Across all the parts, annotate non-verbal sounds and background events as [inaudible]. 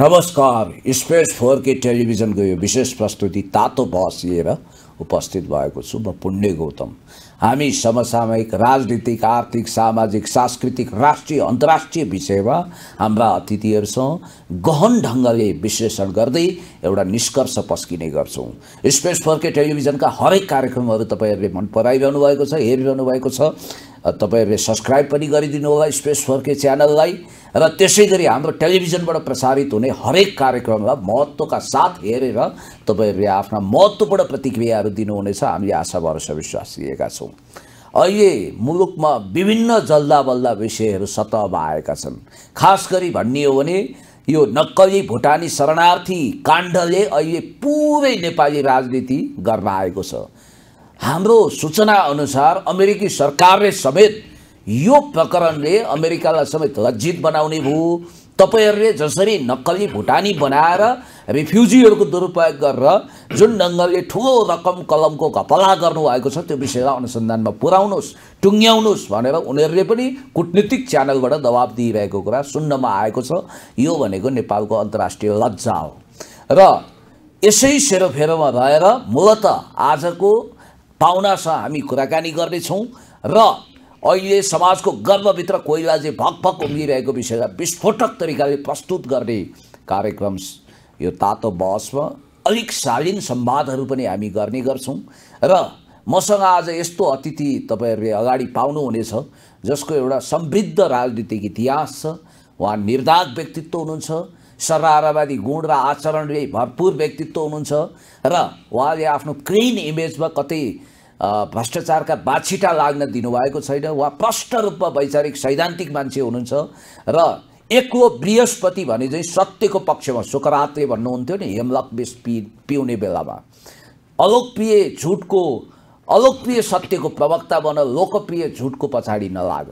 नमस्कार स्पेस फोरकी टेलिभिजनको यो विशेष प्रस्तुति तातो बहस लिएर उपस्थित भएको छु म पुण्य गौतम हामी समसामयिक राजनीतिक आर्थिक सामाजिक सांस्कृतिक राष्ट्रिय अन्तर्राष्ट्रिय विषयमा हाम्रा अतिथिहरूसँग गहन ढङ्गले विश्लेषण गर्दै एउटा निष्कर्ष पस्किने गर्छौँ स्पेस के टेलिभिजनका हरेक कार्यक्रमहरू तपाईँहरूले मन पराइरहनु भएको छ हेरिरहनु भएको छ तपाईँहरूले सब्सक्राइब पनि गरिदिनु होला स्पेस फर्के च्यानललाई र त्यसै गरी हाम्रो टेलिभिजनबाट प्रसारित हुने हरेक कार्यक्रमलाई महत्त्वका साथ हेरेर तपाईँहरूले आफ्ना महत्त्वपूर्ण प्रतिक्रियाहरू दिनुहुनेछ हामी आशा भरोसा विश्वास लिएका छौँ अहिले मुलुकमा विभिन्न जल्दा बल्दा विषयहरू सतहमा आएका छन् खास गरी भन्ने हो भने यो नक्कली भुटानी शरणार्थी काण्डले अहिले पुरै नेपाली राजनीति गर्न आएको छ हाम्रो सूचना अनुसार अमेरिकी सरकारले समेत यो प्रकरणले अमेरिकालाई समेत लज्जित बनाउने भयो तपाईँहरूले जसरी नक्कली भुटानी बनाएर रिफ्युजीहरूको दुरुपयोग गरेर जुन ढङ्गले ठुलो रकम कलमको घपला गर्नुभएको छ त्यो विषयलाई अनुसन्धानमा पुर्याउनुहोस् टुङ्ग्याउनुहोस् भनेर उनीहरूले पनि कुटनीतिक च्यानलबाट दबाब दिइरहेको कुरा सुन्नमा आएको छ यो भनेको नेपालको अन्तर्राष्ट्रिय लज्जा हो र यसै सेरोफेरोमा रहेर मूलत आजको पाहुनासँग हामी कुराकानी गर्नेछौँ र अहिले समाजको गर्वभित्र कोइलाजी भकभक उम्लिरहेको विषयलाई विस्फोटक तरिकाले प्रस्तुत गर्ने कार्यक्रम यो तातो बहसमा अलिक शालीन सम्वादहरू पनि हामी गर्ने गर्छौँ र मसँग आज यस्तो अतिथि तपाईँहरूले अगाडि पाउनुहुनेछ जसको एउटा समृद्ध राजनीतिक इतिहास छ उहाँ निर्दाग व्यक्तित्व हुनुहुन्छ सरारवादी गुण र आचरणले भरपूर व्यक्तित्व हुनुहुन्छ र उहाँले आफ्नो क्लिन इमेजमा कतै भ्रष्टाचारका बाछिटा लाग्न दिनुभएको छैन उहाँ प्रष्ट रूपमा वैचारिक सैद्धान्तिक मान्छे हुनुहुन्छ र एक्लो बृहस्पति भने चाहिँ सत्यको पक्षमा सुकरातले भन्नुहुन्थ्यो नि हेमलक बेस पि पिउने बेलामा अलोकप्रिय झुटको अलोकप्रिय सत्यको प्रवक्ता बन लोकप्रिय झुटको पछाडि नलाग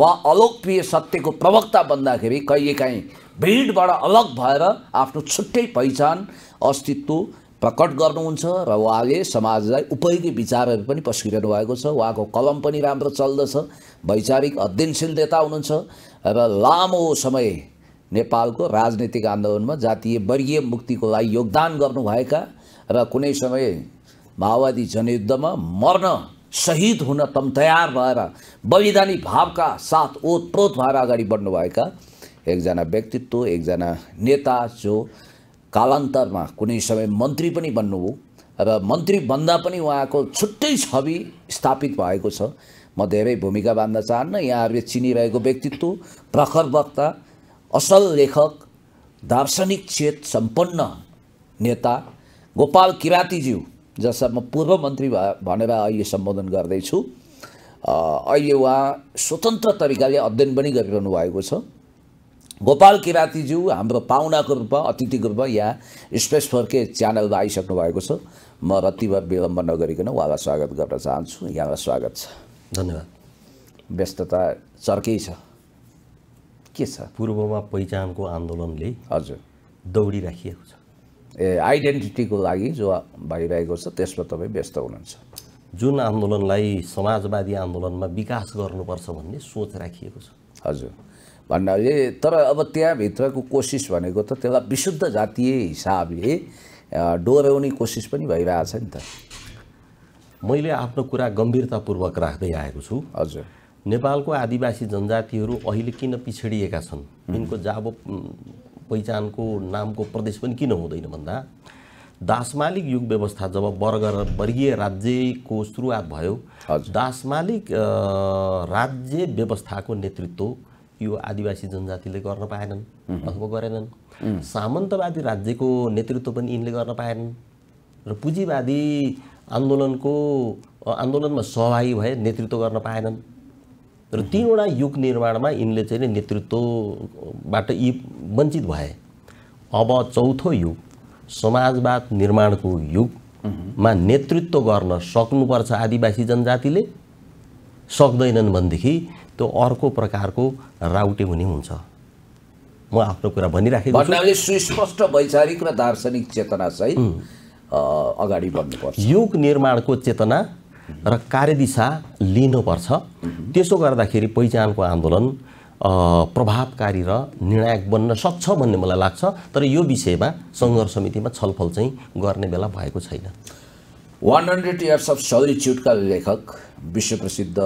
वा अलोकप्रिय सत्यको प्रवक्ता बन्दाखेरि कहिलेकाहीँ भिडबाट अलग भएर आफ्नो छुट्टै पहिचान अस्तित्व प्रकट गर्नुहुन्छ र उहाँले समाजलाई उपयोगी विचारहरू पनि पस्किरहनु भएको छ उहाँको कलम पनि राम्रो चल्दछ वैचारिक अध्ययनशील नेता हुनुहुन्छ र लामो समय नेपालको राजनीतिक आन्दोलनमा जातीय वर्गीय मुक्तिको लागि योगदान गर्नुभएका र कुनै समय माओवादी जनयुद्धमा मर्न सहिद हुन तम तयार भएर बलिदानी भावका साथ ओतप्रोत भएर अगाडि बढ्नुभएका एकजना व्यक्तित्व एकजना नेता जो कालान्तरमा कुनै समय मन्त्री पनि बन्नुभयो र मन्त्री बन्दा पनि उहाँको छुट्टै छवि स्थापित भएको छ म धेरै भूमिका बाँध्न चाहन्न यहाँहरूले चिनिरहेको व्यक्तित्व प्रखर वक्ता असल लेखक दार्शनिक क्षेत्र सम्पन्न नेता गोपाल किरातीज्यू जसलाई म पूर्व मन्त्री भनेर अहिले सम्बोधन गर्दैछु अहिले उहाँ स्वतन्त्र तरिकाले अध्ययन पनि गरिरहनु भएको छ गोपाल किराँतीज्यू हाम्रो पाहुनाको रूपमा अतिथिको रूपमा यहाँ स्पेस फर्के च्यानलमा आइसक्नु भएको छ म रत्तिभर विलम्ब नगरिकन उहाँलाई स्वागत गर्न चाहन्छु यहाँलाई स्वागत छ धन्यवाद व्यस्तता चर्कै छ के छ पूर्वमा पहिचानको आन्दोलनले हजुर दौडिराखिएको छ ए आइडेन्टिटीको लागि जो भइरहेको छ त्यसमा तपाईँ व्यस्त हुनुहुन्छ जुन आन्दोलनलाई समाजवादी आन्दोलनमा विकास गर्नुपर्छ भन्ने सोच राखिएको छ हजुर भन्नाले तर अब त्यहाँभित्रको कोसिस भनेको त त्यसलाई विशुद्ध जातीय हिसाबले डोर्याउने कोसिस पनि भइरहेछ नि त मैले आफ्नो कुरा गम्भीरतापूर्वक राख्दै आएको छु हजुर नेपालको आदिवासी जनजातिहरू अहिले किन पिछडिएका छन् यिनको जाबो पहिचानको नामको प्रदेश पनि किन हुँदैन भन्दा दासमालिक युग व्यवस्था जब वर्ग र वर्गीय राज्यको सुरुवात भयो दासमालिक राज्य व्यवस्थाको नेतृत्व यो आदिवासी जनजातिले गर्न पाएनन् अथवा गरेनन् सामन्तवादी राज्यको नेतृत्व पनि यिनले गर्न पाएनन् र पुँजीवादी आन्दोलनको आन्दोलनमा सहभागी भए नेतृत्व गर्न पाएनन् र तिनवटा युग निर्माणमा यिनले चाहिँ नेतृत्वबाट यी वञ्चित भए अब चौथो युग समाजवाद निर्माणको युगमा नेतृत्व गर्न सक्नुपर्छ आदिवासी जनजातिले सक्दैनन् भनेदेखि त्यो अर्को प्रकारको राउटे हुने हुन्छ म आफ्नो कुरा भनिराखेको भन्नाले सुस्पष्ट वैचारिक र दार्शनिक चेतना चाहिँ अगाडि बढ्नुपर्छ युग निर्माणको चेतना र कार्यदिशा लिनुपर्छ त्यसो गर्दाखेरि पहिचानको आन्दोलन प्रभावकारी र निर्णायक बन्न सक्छ भन्ने मलाई लाग्छ तर यो विषयमा सङ्घर्ष समितिमा छलफल चाहिँ गर्ने बेला भएको छैन वान हन्ड्रेड इयर्स अफ सलिच्युटका लेखक विश्वप्रसिद्ध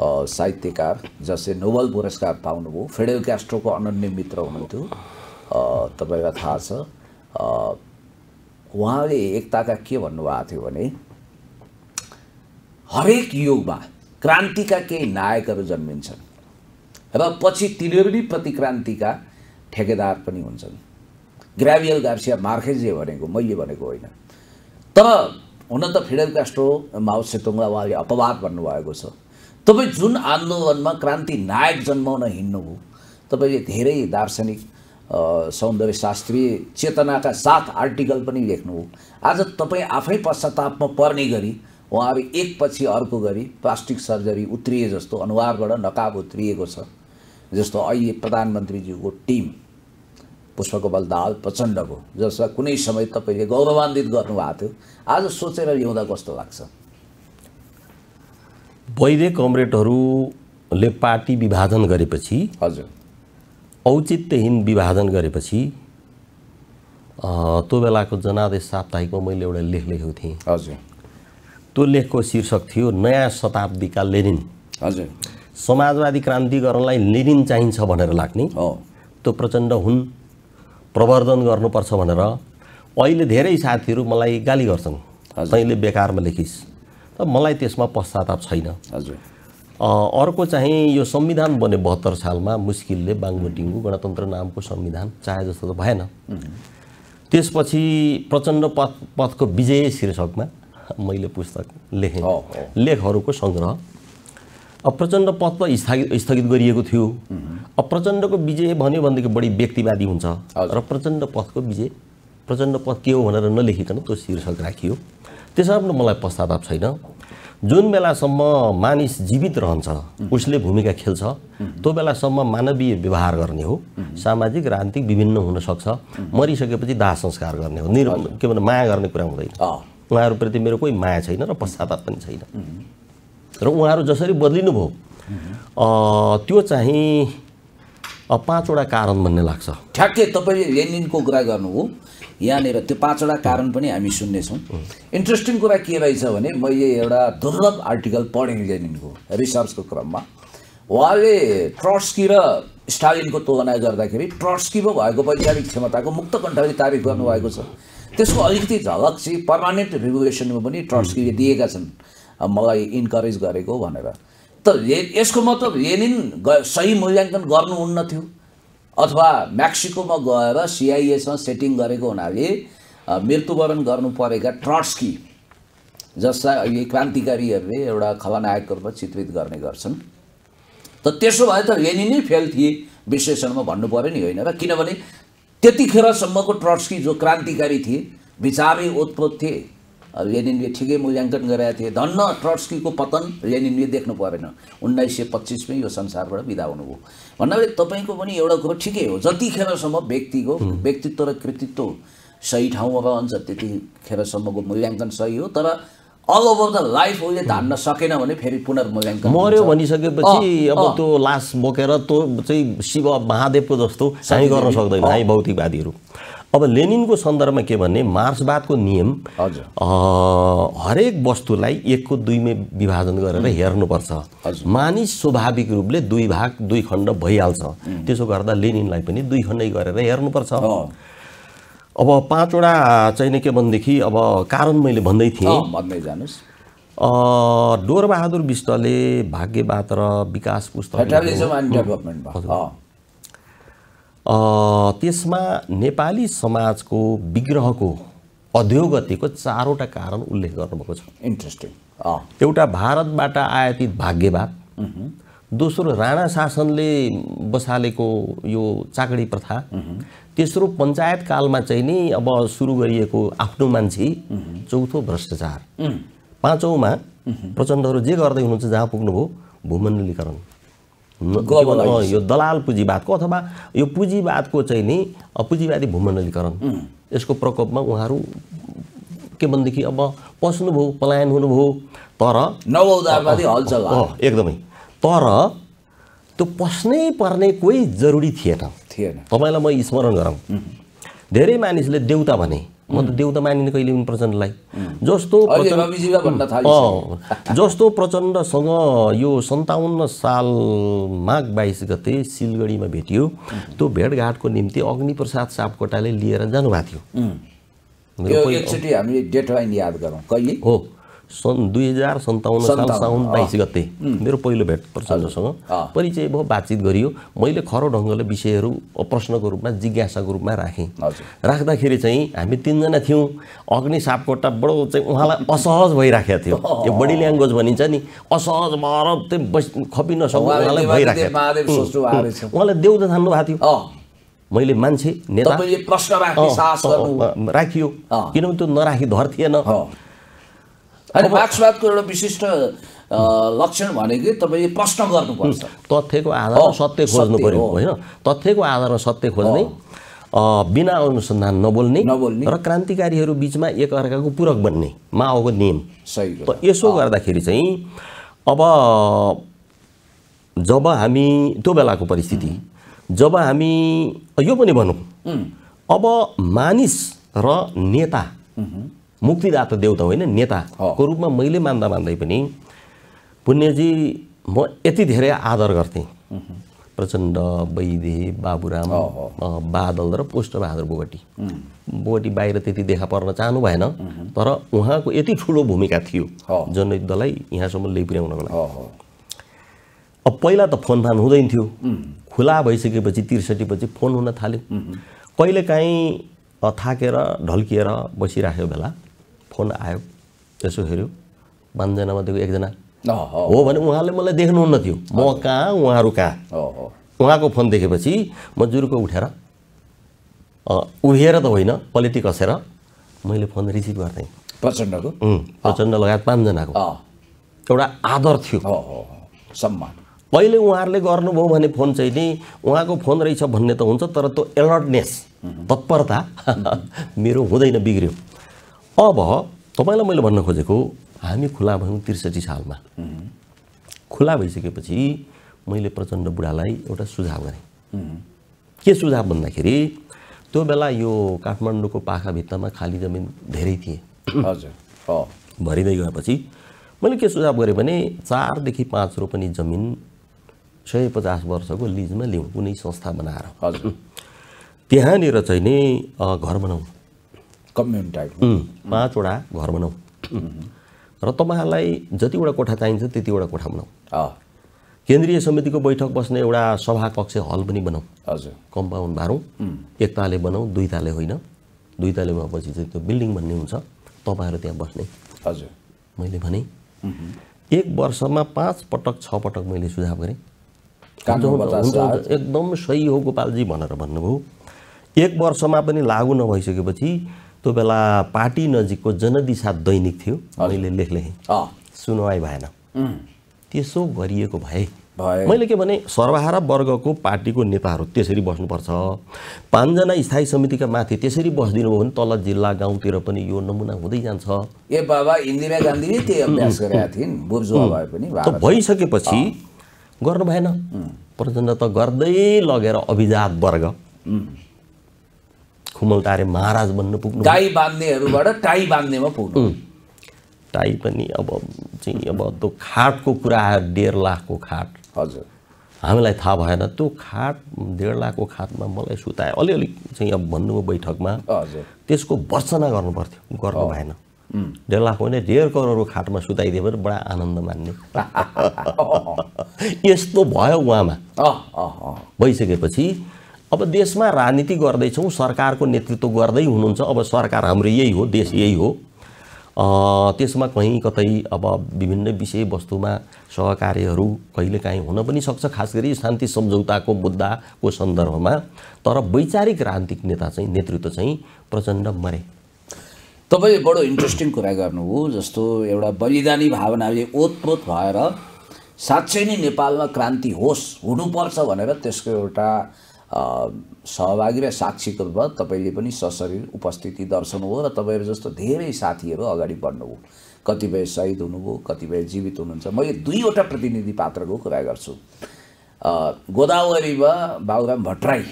साहित्यकार जसले नोबल पुरस्कार पाउनुभयो फेडेल क्यास्ट्रोको अनन्य मित्र हुनुहुन्थ्यो तपाईँलाई थाहा छ उहाँले एकताका के भन्नुभएको थियो भने हरेक युगमा क्रान्तिका केही नायकहरू जन्मिन्छन् र पछि तिनीहरू नै प्रतिक्रान्तिका ठेकेदार पनि हुन्छन् ग्राभियल गार्सिया मार्खेजे भनेको मैले भनेको होइन तर हुन त फिडेल क्यास्ट्रो माओ सेतुङलाई उहाँले अपवाद भन्नुभएको छ तपाईँ जुन आन्दोलनमा क्रान्ति नायक जन्माउन हिँड्नुभयो तपाईँले धेरै दार्शनिक सौन्दर्य शास्त्रीय चेतनाका साथ आर्टिकल पनि लेख्नुभयो आज तपाईँ आफै पश्चातापमा पर्ने गरी उहाँहरू एकपछि अर्को गरी प्लास्टिक सर्जरी उत्रिए जस्तो अनुहारबाट नकाब उत्रिएको छ जस्तो अहिले प्रधानमन्त्रीज्यूको टिम पुष्पकबल दाल प्रचण्डको जसलाई कुनै समय तपाईँले गौरवान्वित गर्नुभएको थियो आज सोचेर ल्याउँदा कस्तो लाग्छ वैदे कमरेडहरूले पार्टी विभाजन गरेपछि हजुर औचित्यहीन विभाजन गरेपछि त्यो बेलाको जनादेश साप्ताहिकमा मैले एउटा लेख लेखेको थिएँ हजुर त्यो लेखको शीर्षक थियो नयाँ शताब्दीका लेनिन हजुर समाजवादी क्रान्ति गर्नलाई लेनिन चाहिन्छ भनेर लाग्ने त्यो प्रचण्ड हुन् प्रवर्धन गर्नुपर्छ भनेर अहिले धेरै साथीहरू मलाई गाली गर्छन् तैँले बेकारमा लेखिस् त मलाई त्यसमा पश्चाताप छैन हजुर अर्को चाहिँ यो संविधान बने बहत्तर सालमा मुस्किलले डिङ्गु गणतन्त्र नामको संविधान चाहे जस्तो त भएन त्यसपछि प्रचण्ड पथ पथको विजय शीर्षकमा मैले पुस्तक लेखेँ लेखहरूको सङ्ग्रह प्रचण्ड पथ त स्थगित स्थगित गरिएको थियो प्रचण्डको विजय भन्यो भनेदेखि बढी व्यक्तिवादी हुन्छ र प्रचण्ड पथको विजय प्रचण्ड पथ के हो भनेर नलेखिकन त्यो शीर्षक राखियो त्यसमा मलाई पश्चाताप छैन जुन बेलासम्म मानिस जीवित रहन्छ उसले भूमिका खेल्छ त्यो बेलासम्म मानवीय व्यवहार गर्ने हो सामाजिक राजनीतिक विभिन्न हुनसक्छ मरिसकेपछि दाह संस्कार गर्ने हो निर् के भन्नु माया गर्ने कुरा हुँदैन उहाँहरूप्रति मेरो कोही माया छैन र पश्चाताप पनि छैन र उहाँहरू जसरी बदलिनुभयो त्यो चाहिँ अब पाँचवटा कारण भन्ने लाग्छ ठ्याक्कै तपाईँले लेनिनको कुरा गर्नु हो यहाँनिर त्यो पाँचवटा कारण पनि हामी सुन्नेछौँ इन्ट्रेस्टिङ कुरा के रहेछ भने मैले एउटा दुर्लभ आर्टिकल पढेँ लेनिनको रिसर्चको क्रममा उहाँले ट्रस्की र स्टालिनको तुलना गर्दाखेरि ट्रस्कीमा भएको वैज्ञानिक क्षमताको मुक्त कण्ठले तारिफ गर्नुभएको छ त्यसको अलिकति झलक चाहिँ पर्मानेन्ट रेगुलेसनमा पनि ट्रस्कीले दिएका छन् मलाई इन्करेज गरेको भनेर त यसको मतलब लेनिन सही मूल्याङ्कन गर्नुहुन्न थियो अथवा मेक्सिकोमा गएर सिआइएसँग सेटिङ गरेको हुनाले मृत्युवरण गर्नु परेका ट्रट्सकी जसलाई अहिले क्रान्तिकारीहरूले एउटा खलनायकको रूपमा चित्रित गर्ने गर्छन् त त्यसो भए त लेनिन नै फेल थिए विश्लेषणमा भन्नु पऱ्यो नि होइन र किनभने त्यतिखेरसम्मको ट्रट्सकी जो क्रान्तिकारी थिए विचारै ओतप्रोत थिए लेनिनले ठिकै मूल्याङ्कन गरेका थिए धन्न ट्रट्सकीको पतन लेनिनले देख्नु परेन उन्नाइस सय पच्चिसमै यो संसारबाट विदा हुनुभयो भन्नाले तपाईँको पनि एउटा कुरो ठिकै हो जतिखेरसम्म व्यक्तिको व्यक्तित्व र कृतित्व सही ठाउँमा रहन्छ त्यतिखेरसम्मको मूल्याङ्कन सही हो तर अल ओभर द लाइफ उसले धान्न सकेन भने फेरि पुनर्मूल्याङ्कन मऱ्यो भनिसकेपछि अब त्यो लास बोकेर त्यो चाहिँ शिव महादेवको जस्तो हामी गर्न सक्दैन भौतिकवादीहरू अब लेनिनको सन्दर्भमा के भन्ने मार्क्सवादको नियम हरेक वस्तुलाई एकको दुईमै विभाजन गरेर हेर्नुपर्छ मानिस स्वाभाविक रूपले दुई भाग दुई खण्ड भइहाल्छ त्यसो गर्दा लेनिनलाई पनि दुई खण्डै गरेर हेर्नुपर्छ अब पाँचवटा चाहिँ के भनेदेखि अब कारण मैले भन्दै थिएँ भन्दै जानुहोस् डोरबहादुर विष्टले भाग्यवाद र विकास पुस्तक त्यसमा नेपाली समाजको विग्रहको अध्योगतिको चारवटा कारण उल्लेख गर्नुभएको छ इन्ट्रेस्टिङ एउटा भारतबाट आयातित भाग्यवाद दोस्रो राणा शासनले बसालेको यो चाकडी प्रथा तेस्रो कालमा चाहिँ नि अब सुरु गरिएको आफ्नो मान्छे चौथो भ्रष्टाचार पाँचौँमा प्रचण्डहरू जे गर्दै हुनुहुन्छ जहाँ पुग्नुभयो भूमण्डलीकरण यो दलाल पुँजीवादको अथवा यो पुँजीवादको चाहिँ नि पुँजीवादी भूमण्डलीकरण यसको प्रकोपमा उहाँहरू के भनेदेखि अब पस्नुभयो पलायन हुनुभयो तर हल्छ एकदमै तर त्यो पस्नै पर्ने कोही जरुरी थिएन थिएन तपाईँलाई म स्मरण गरौँ धेरै मानिसले देउता भने म त देउता मानिने कहिले पनि प्रचण्डलाई जस्तो जस्तो प्रचण्डसँग यो सन्ताउन्न साल माघ बाइस गते सिलगढीमा भेटियो त्यो भेटघाटको निम्ति अग्निप्रसाद सापकोटाले लिएर जानुभएको थियो कहिले हो सन् दुई हजार सन्ताउन्न साल साउन बाइस गते मेरो पहिलो भेट प्रचण्डसँग परिचय भयो बातचित गरियो मैले खरो ढङ्गले विषयहरू प्रश्नको रूपमा जिज्ञासाको रूपमा राखेँ राख्दाखेरि चाहिँ हामी तिनजना थियौँ अग्नि सापकोटा बडो चाहिँ उहाँलाई असहज भइराखेको थियो यो बडी ल्याङ्ग्वेज भनिन्छ नि असहज भएर त्यो बस खपिन सक्नु उहाँलाई भइराखेको उहाँलाई देउजा थान्नु भएको थियो मैले मान्छे नेता राखियो किनभने त्यो नराखी धर थिएन अनि मार्क्सवादको एउटा विशिष्ट लक्षण भनेकै तपाईँले प्रश्न गर्नुपर्छ तथ्यको आधारमा सत्य खोज्नु पऱ्यो होइन तथ्यको आधारमा सत्य खोज्ने बिना अनुसन्धान नबोल्ने नबोल्ने र क्रान्तिकारीहरू बिचमा एकअर्काको पूरक बन्ने माओको नियम सही त यसो गर्दाखेरि चाहिँ अब जब हामी त्यो बेलाको परिस्थिति जब हामी यो पनि भनौँ अब मानिस र नेता मुक्तिदाता देउता होइन नेताको रूपमा मैले मान्दा मान्दै पनि पुण्यजी म यति धेरै आदर गर्थेँ प्रचण्ड वैदे बाबुराम बादल र बहादुर बोगटी बोगटी बाहिर त्यति देखा पर्न चाहनु भएन तर उहाँको यति ठुलो भूमिका थियो जनयुद्धलाई यहाँसम्म ल्याइपुर्याउनको लागि अब पहिला त फोन फोनफान हुँदैन थियो खुला भइसकेपछि त्रिसठीपछि फोन हुन थाल्यो कहिलेकाहीँ थाकेर ढल्किएर बसिराखेको बेला फोन आयो यसो हेऱ्यो पाँचजनामा दिएको एकजना हो भने उहाँले मलाई देख्नुहुन्न थियो म कहाँ उहाँहरू कहाँ उहाँको फोन देखेपछि म जुरुको उठेर उभिएर त होइन पलिटी कसेर मैले फोन रिसिभ गर्थेँ प्रचण्डको प्रचण्ड लगायत पाँचजनाको एउटा आदर थियो सम्मान अहिले उहाँहरूले गर्नुभयो भने फोन चाहिँ नि उहाँको फोन रहेछ भन्ने त हुन्छ तर त्यो एलर्टनेस तत्परता [laughs] मेरो हुँदैन बिग्रियो अब तपाईँलाई मैले भन्न खोजेको हामी खुला भयौँ त्रिसठी सालमा खुला भइसकेपछि मैले प्रचण्ड बुढालाई एउटा सुझाव गरेँ के सुझाव भन्दाखेरि त्यो बेला यो काठमाडौँको पाखाभित्तामा खाली जमिन धेरै थिए हजुर भरिँदै गएपछि मैले के सुझाव गरेँ भने चारदेखि पाँच रोपनी जमिन सय पचास वर्षको लिजमा लिउँ कुनै संस्था बनाएर हजुर त्यहाँनिर चाहिँ नि घर बनाउँ कम्युन पाँचवटा घर बनाऊ र तपाईँहरूलाई जतिवटा कोठा चाहिन्छ त्यतिवटा कोठा बनाऊ केन्द्रीय समितिको बैठक बस्ने एउटा सभा कक्ष हल पनि बनाऊ हजुर कम्पाउन्ड बाह्रौँ एक ताले बनाऊ दुई ताले होइन दुई ताले भएपछि चाहिँ त्यो बिल्डिङ भन्ने हुन्छ तपाईँहरू त्यहाँ बस्ने हजुर मैले भने एक वर्षमा पाँच पटक छ पटक मैले सुझाव गरेँ एकदम सही हो गोपालजी भनेर भन्नुभयो एक वर्षमा पनि लागु नभइसकेपछि त्यो बेला पार्टी नजिकको जनदिशा दैनिक थियो मैले लेख लेखेँ सुनवाई भएन त्यसो गरिएको भए मैले के भने सर्वहारा वर्गको पार्टीको नेताहरू त्यसरी बस्नुपर्छ पाँचजना स्थायी समितिका माथि त्यसरी बसिदिनु भयो भने तल जिल्ला गाउँतिर पनि यो नमुना हुँदै जान्छ ए बाबा इन्दिरा गान्धीले त्यही अभ्यास गरेका थिइन् भए पनि भइसकेपछि गर्नु भएन प्रचण्ड त गर्दै लगेर अभिजात वर्ग खुमल तारे महाराज बन्न पुग्नु टाई बाँध्नेहरूबाट टाई बाँध्नेमा पुग्नु टाई पनि अब चाहिँ अब त्यो खाटको कुरा आयो डेढ लाखको खाट हजुर हामीलाई थाहा भएन त्यो खाट डेढ लाखको खाटमा मलाई सुताए अलिअलि चाहिँ अब भन्नुभयो बैठकमा त्यसको वर्चना गर्नु पर्थ्यो गर्नु भएन डेढ लाख भने डेढ करोडको खाटमा सुताइदियो भने बडा आनन्द मान्ने [laughs] यस्तो भयो उहाँमा भइसकेपछि अब देशमा राजनीति गर्दैछौँ सरकारको नेतृत्व गर्दै हुनुहुन्छ अब सरकार हाम्रो यही हो देश यही हो त्यसमा कहीँ कतै अब विभिन्न विषयवस्तुमा सहकार्यहरू कहिलेकाहीँ हुन पनि सक्छ खास गरी शान्ति सम्झौताको मुद्दाको सन्दर्भमा तर वैचारिक राजनीतिक नेता चाहिँ नेतृत्व चाहिँ प्रचण्ड मरे तपाईँले बडो इन्ट्रेस्टिङ कुरा गर्नुभयो जस्तो एउटा बलिदानी भावनाले ओतप्रोत भएर साँच्चै नै नेपालमा क्रान्ति होस् हुनुपर्छ भनेर त्यसको एउटा सहभागी र साक्षीको रूपमा तपाईँले पनि सशरीर उपस्थिति हो र तपाईँहरू जस्तो धेरै साथीहरू अगाडि बढ्नु बढ्नुभयो कतिपय सहिद हुनुभयो कतिपय जीवित हुनुहुन्छ मैले दुईवटा प्रतिनिधि पात्रको कुरा गर्छु गोदावरीमा बाबुराम भट्टराई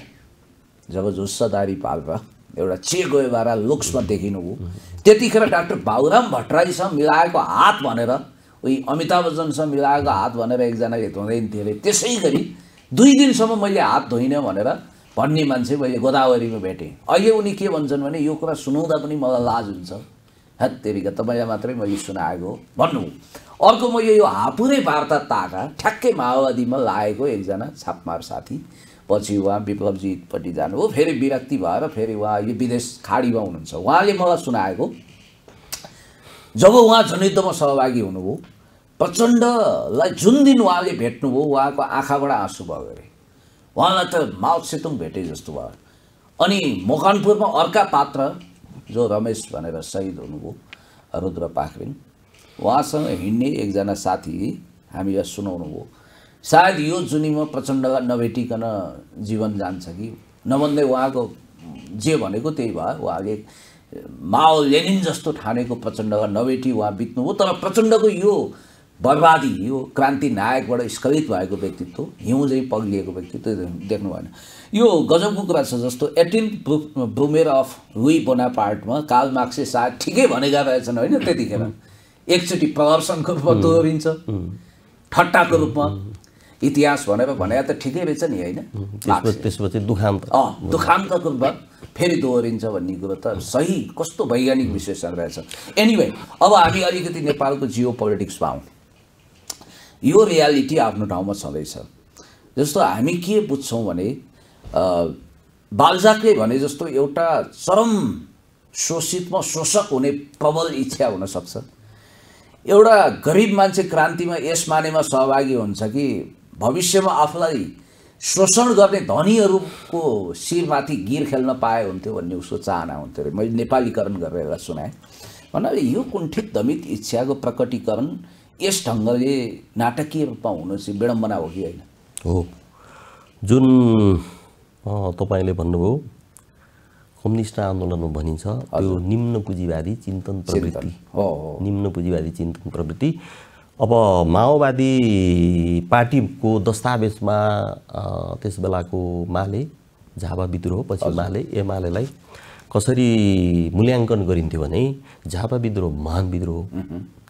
जब झुस्सदारी पाल्पा एउटा चे बारा लुक्समा देखिनुभयो त्यतिखेर डाक्टर बाबुराम भट्टराईसँग मिलाएको हात भनेर उही अमिताभ बच्चनसँग मिलाएको हात भनेर एकजना हित हुँदैन थियो अरे त्यसै गरी दुई दिनसम्म मैले हात धोइनँ भनेर भन्ने मान्छे मैले गोदावरीमा भेटेँ अहिले उनी के भन्छन् भने यो कुरा सुनाउँदा पनि मलाई लाज हुन्छ हत तेरिका तपाईँलाई मात्रै मैले सुनाएको भन्नु अर्को मैले यो हापुरै वार्ता ताका ठ्याक्कै माओवादीमा लागेको एकजना छापमार साथी पछि उहाँ विप्लवजीपट्टि जानुभयो फेरि विरक्ति भएर फेरि उहाँ अहिले विदेश खाडीमा हुनुहुन्छ उहाँले मलाई सुनाएको जब उहाँ जनयुद्धमा सहभागी हुनुभयो प्रचण्डलाई जुन दिन उहाँले भेट्नुभयो उहाँको आँखाबाट आँसु भयो अरे उहाँलाई त सेतुङ भेटे जस्तो भयो अनि मकनपुरमा अर्का पात्र जो रमेश भनेर सहिद हुनुभयो रुद्र पाखरिन उहाँसँग हिँड्ने एकजना साथी हामीलाई सुनाउनु भयो सायद यो जुनीमा प्रचण्डलाई नभेटिकन जीवन जान्छ कि नभन्दै उहाँको जे भनेको त्यही भयो उहाँले माओ लेनिन जस्तो ठानेको प्रचण्डलाई नभेटी उहाँ बित्नुभयो तर प्रचण्डको यो बर्बादी यो क्रान्ति नायकबाट स्खलित भएको व्यक्तित्व हिउँ चाहिँ पग्लिएको व्यक्तित्व देख्नु भएन यो गजबको कुरा छ जस्तो एटिन ब्रुमेर अफ लुई बोना पार्टमा काल मार्क्सले सायद ठिकै भनेका रहेछन् होइन त्यतिखेर एकचोटि प्रदर्शनको रूपमा तोरिन्छ ठट्टाको रूपमा इतिहास भनेर भने त ठिकै रहेछ नि होइन त्यसपछि दुखान्त दुखान्तको रूपमा फेरि दोहोरिन्छ भन्ने कुरो त सही कस्तो वैज्ञानिक विश्लेषण रहेछ एनिवे अब हामी अलिकति नेपालको जियो पोलिटिक्समा आउँ यो रियालिटी आफ्नो ठाउँमा छँदैछ जस्तो हामी के बुझ्छौँ भने बालजाकले भने जस्तो एउटा चरम शोषितमा शोषक हुने प्रबल इच्छा हुनसक्छ एउटा गरिब मान्छे क्रान्तिमा यस मानेमा सहभागी हुन्छ कि भविष्यमा आफूलाई शोषण गर्ने धनीहरूको शिरमाथि गिर खेल्न पाए हुन्थ्यो भन्ने उसको चाहना हुन्थ्यो अरे मैले नेपालीकरण गरेर सुनाएँ भन्नाले यो कुण्ठित दमित इच्छाको प्रकटीकरण यस ढङ्गले नाटकीय रूपमा हुनु चाहिँ विडम्बना हो कि होइन हो जुन तपाईँले भन्नुभयो कम्युनिस्ट आन्दोलनमा भनिन्छ त्यो निम्न पुँजीवादी चिन्तन प्रवृत्ति निम्न पुँजीवादी चिन्तन प्रवृत्ति अब माओवादी पार्टीको दस्तावेजमा त्यस बेलाको माले झापा विद्रोह पछि माले एमालेलाई कसरी मूल्याङ्कन गरिन्थ्यो भने झापा विद्रोह महान विद्रोह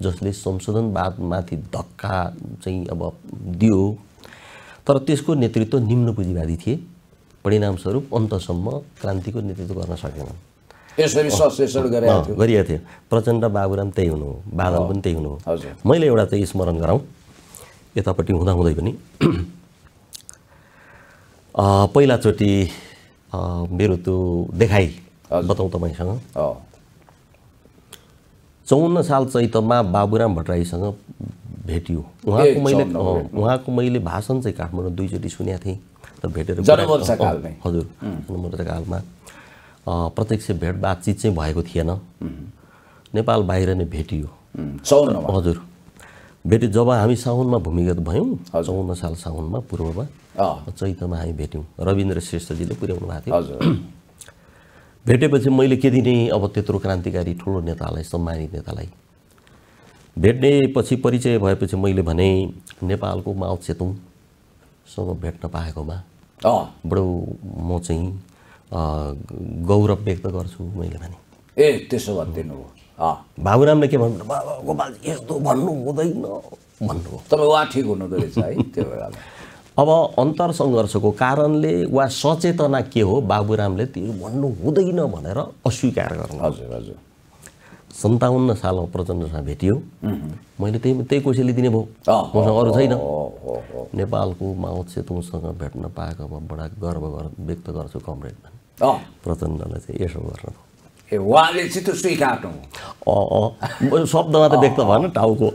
जसले संशोधनवादमाथि धक्का चाहिँ अब दियो तर त्यसको नेतृत्व निम्न पुँजीवादी थिए परिणामस्वरूप अन्तसम्म क्रान्तिको नेतृत्व गर्न सकेन गरिएको थियो प्रचण्ड बाबुराम त्यही हुनु हो बादल पनि त्यही हुनु हो मैले एउटा चाहिँ स्मरण गराउँ यतापट्टि हुँदाहुँदै पनि पहिलाचोटि मेरो त्यो देखाइ बताउँ तपाईँसँग चौन्न साल चैतमा बाबुराम भट्टराईसँग भेटियो उहाँको मैले उहाँको मैले भाषण चाहिँ काठमाडौँ दुईचोटि सुनेको थिएँ त भेटेर हजुर जनमोर्चाकालमा प्रत्यक्ष भेट बातचित चाहिँ भएको थिएन नेपाल बाहिर नै भेटियो हजुर भेट्यो जब हामी साउनमा भूमिगत भयौँ चौन्न साल साउनमा पूर्वमा चैतमा हामी भेट्यौँ रविन्द्र श्रेष्ठजीले पुर्याउनु भएको थियो भेटेपछि मैले के दिने अब त्यत्रो क्रान्तिकारी ठुलो नेतालाई सम्मानित नेतालाई भेट्नेपछि परिचय भएपछि मैले भने नेपालको माओ चेतुङसँग भेट्न पाएकोमा बडो म चाहिँ गौरव व्यक्त गर्छु मैले भने ए त्यसो भनिदिनु बाबुरामले के भन्नु गोपाल यस्तो भन्नु हुँदैन भन्नु तपाईँ उहाँ ठिक हुनुहुँदो रहेछ है त्यो बेलामा अब अन्तरसङ्घर्षको कारणले वा सचेतना के हो बाबुरामले त्यो भन्नु हुँदैन भनेर अस्वीकार गर्नु हजुर हजुर सन्ताउन्न सालमा प्रचण्डसँग भेटियो मैले त्यही त्यही कोसेली दिने भयो मसँग अरू छैन नेपालको माओसेतुङसँग भेट्न पाएको म बडा गर्व गर व्यक्त गर्छु कमरेड प्रचण्डलाई चाहिँ यसो गर्नु ए उहाँले चाहिँ त्यो स्वीकार शब्दमा त व्यक्त भएन टाउको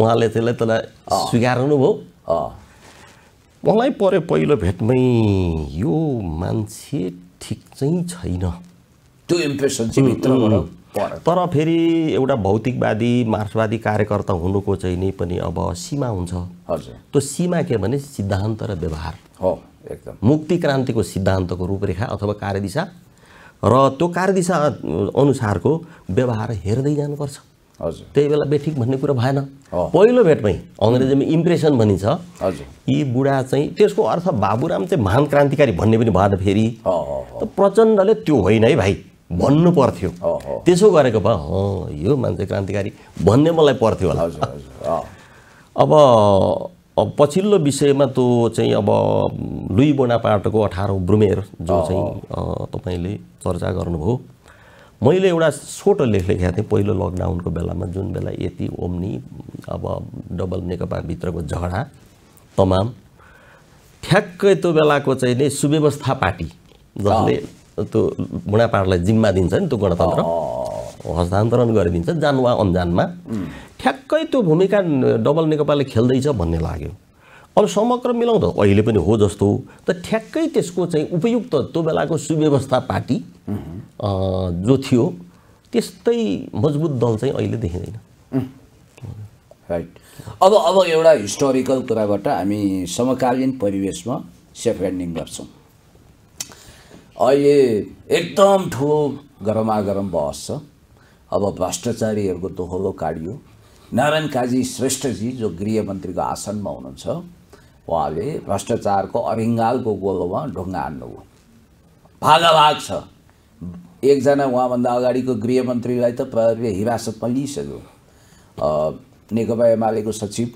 उहाँले त्यसलाई त्यसलाई स्वीकार भयो मलाई पऱ्यो पहिलो भेटमै यो मान्छे ठिक चाहिँ छैन त्यो इम्प्रेसन चाहिँ तर फेरि एउटा भौतिकवादी मार्क्सवादी कार्यकर्ता हुनुको चाहिँ नि पनि अब सीमा हुन्छ हजुर त्यो सीमा के भने सिद्धान्त र व्यवहार हो एकदम मुक्ति क्रान्तिको सिद्धान्तको रूपरेखा अथवा कार्यदिशा र त्यो कार्यदिशा अनुसारको व्यवहार हेर्दै जानुपर्छ हजुर त्यही बेला बेठिक भन्ने कुरा भएन पहिलो भेटमै अङ्ग्रेजीमा इम्प्रेसन भनिन्छ हजुर यी बुढा चाहिँ त्यसको अर्थ बाबुराम चाहिँ महान क्रान्तिकारी भन्ने पनि भएन फेरि प्रचण्डले त्यो होइन है भाइ भन्नु पर्थ्यो त्यसो गरेको भए यो मान्छे क्रान्तिकारी भन्ने मलाई पर्थ्यो होला अब अब पछिल्लो विषयमा त्यो चाहिँ अब लुई बोनापाटको अठारौँ ब्रुमेर जो चाहिँ तपाईँले चर्चा गर्नुभयो मैले एउटा छोटो लेख लेखेको थिएँ पहिलो लकडाउनको बेलामा जुन बेला यति ओम्नी अब डबल नेकपाभित्रको झगडा तमाम ठ्याक्कै त्यो बेलाको चाहिँ नि सुव्यवस्था पार्टी जसले त्यो बुढापाहरूलाई जिम्मा दिन्छ नि त्यो गणतन्त्र हस्तान्तरण गरिदिन्छ जान वा अन्जानमा ठ्याक्कै त्यो भूमिका डबल नेकपाले खेल्दैछ भन्ने लाग्यो अब समग्र मिलाउँ त अहिले पनि हो जस्तो त ठ्याक्कै त्यसको चाहिँ उपयुक्त त्यो बेलाको सुव्यवस्था पार्टी जो थियो त्यस्तै मजबुत दल चाहिँ अहिले देखिँदैन राइट अब अब एउटा हिस्टोरिकल कुराबाट हामी समकालीन परिवेशमा सेफ ह्यान्डिङ गर्छौँ अहिले एकदम ठुलो गरमागरम बहस छ अब भ्रष्टाचारीहरूको दोहोलो काडियो नारायण काजी श्रेष्ठजी जो गृहमन्त्रीको आसनमा हुनुहुन्छ उहाँले भ्रष्टाचारको अरिङ्गालको गोलोमा ढुङ्गा हान्नुभयो भागाभाग छ एकजना उहाँभन्दा अगाडिको गृहमन्त्रीलाई त प्रहरीले हिरासतमा लिइसक्यो नेकपा एमालेको सचिव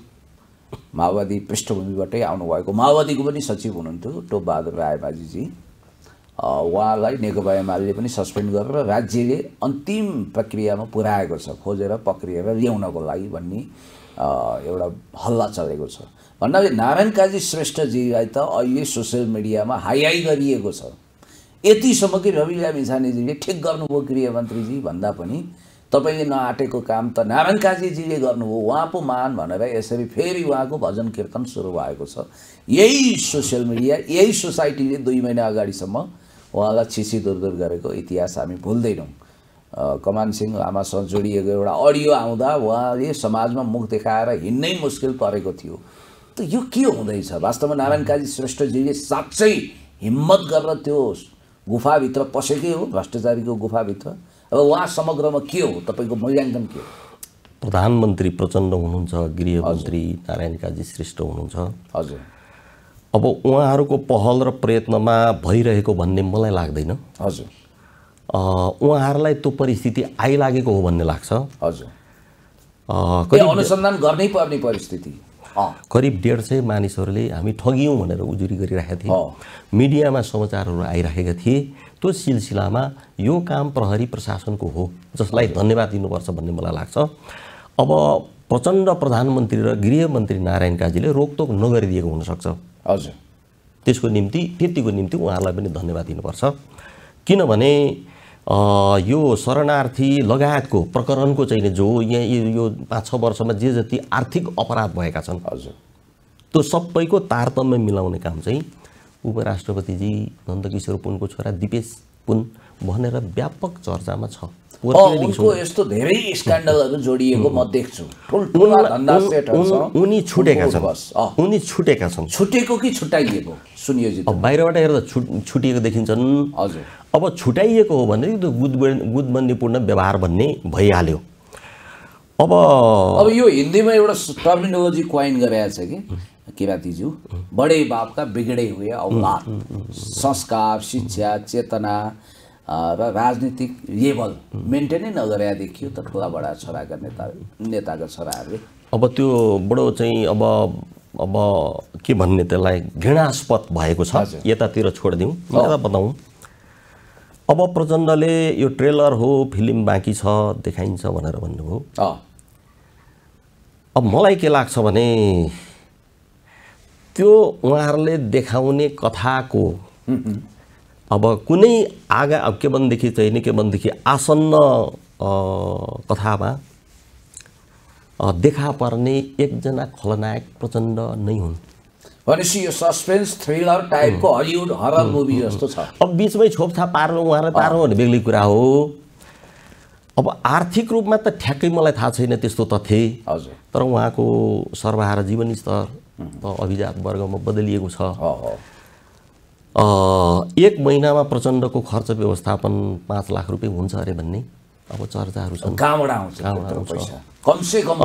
माओवादी पृष्ठभूमिबाटै आउनुभएको माओवादीको पनि सचिव हुनुहुन्थ्यो टोपबहादुर रायमाझीजी उहाँलाई नेकपा एमाले पनि सस्पेन्ड गरेर राज्यले अन्तिम प्रक्रियामा पुर्याएको छ खोजेर पक्रिएर ल्याउनको लागि भन्ने एउटा हल्ला चलेको छ भन्नाले नारायण काजी श्रेष्ठजीलाई त अहिले सोसियल मिडियामा हाइहाई गरिएको छ यतिसम्म कि रविला मिसानेजीले ठिक गर्नुभयो गृहमन्त्रीजी भन्दा पनि तपाईँले नआँटेको काम त नारायण काजीजीले गर्नुभयो उहाँ पो मान भनेर यसरी फेरि उहाँको भजन कीर्तन सुरु भएको छ यही सोसियल मिडिया यही सोसाइटीले दुई महिना अगाडिसम्म उहाँलाई छिसी दुर्दुर गरेको इतिहास हामी भुल्दैनौँ कमान सिंह लामासँग जोडिएको एउटा अडियो आउँदा उहाँले समाजमा मुख देखाएर हिँड्नै मुस्किल परेको थियो त यो के हुँदैछ वास्तवमा नारायण काजी श्रेष्ठजीले साँच्चै हिम्मत गरेर त्यो गुफाभित्र पसेकै हो भ्रष्टाचारीको गुफाभित्र अब उहाँ समग्रमा के हो तपाईँको मूल्याङ्कन के हो प्रधानमन्त्री प्रचण्ड हुनुहुन्छ गृहमन्त्री नारायण काजी श्रेष्ठ हुनुहुन्छ हजुर अब उहाँहरूको पहल र प्रयत्नमा भइरहेको भन्ने मलाई लाग्दैन हजुर उहाँहरूलाई त्यो परिस्थिति आइलागेको हो भन्ने लाग्छ हजुर अनुसन्धान गर्नै पर्ने परिस्थिति करिब डेढ सय मानिसहरूले हामी ठगियौँ भनेर उजुरी गरिरहेका थिए मिडियामा समाचारहरू आइरहेका थिए त्यो सिलसिलामा यो काम प्रहरी प्रशासनको हो जसलाई धन्यवाद दिनुपर्छ भन्ने मलाई लाग्छ अब प्रचण्ड प्रधानमन्त्री र गृहमन्त्री नारायण काजीले रोकटोक नगरिदिएको हुनसक्छ हजुर त्यसको निम्ति त्यतिको निम्ति उहाँहरूलाई पनि धन्यवाद दिनुपर्छ किनभने यो शरणार्थी लगायतको प्रकरणको चाहिँ जो यहाँ यो पाँच छ वर्षमा जे जति आर्थिक अपराध भएका छन् हजुर त्यो सबैको तारतम्य मिलाउने काम चाहिँ उपराष्ट्रपतिजी नन्दकिशोर पुनको छोरा दिपेश पुन भनेर व्यापक चर्चामा छ यस्तो धेरै स्क्यान्डलहरू जोडिएको म देख्छु उनी छुटेका छन् उनी छुटेका छन् छुटेको कि छुट्याइएको सुनियोजित बाहिरबाट हेर्दा छुटिएको देखिन्छन् हजुर अब छुट्याइएको हो भने त्यो गुद गुदबन्दीपूर्ण व्यवहार भन्ने भइहाल्यो अब अब यो हिन्दीमा एउटा टर्मिनोलोजी क्वाइन गराएको छ कि किराँतीज्यू बडे बापका बिगडे हुए औलाद संस्कार शिक्षा चेतना र राजनीतिक लेभल मेन्टेनै नगरेका देखियो त बडा छोराका नेता नेताका छोराहरूले अब त्यो बडो चाहिँ अब अब के भन्ने त्यसलाई घृणास्पद भएको छ यतातिर छोडिदिउँ यता बताउँ अब प्रचण्डले यो ट्रेलर हो फिल्म बाँकी छ देखाइन्छ भनेर भन्नुभयो अब मलाई के लाग्छ भने त्यो उहाँहरूले देखाउने कथाको अब कुनै आगा के भनेदेखि चाहिँ नि के भनेदेखि आसन्न कथामा देखा पर्ने एकजना खलनायक प्रचण्ड नै हुन् भनेपछि यो सस्पेन्स थ्रिलर टाइपको हलिउड हरर मुभी जस्तो छ अब बिचमै छोपछाप पार्नु उहाँलाई पार्नु भने बेग्लै कुरा हो अब आर्थिक रूपमा त ठ्याक्कै मलाई थाहा छैन त्यस्तो तथ्य हजुर तर उहाँको सर्वहारा जीवन स्तर अभिजात वर्गमा बदलिएको छ एक महिनामा प्रचण्डको खर्च व्यवस्थापन पाँच लाख रुपियाँ हुन्छ अरे भन्ने अब चर्चाहरू छन् कमसेकम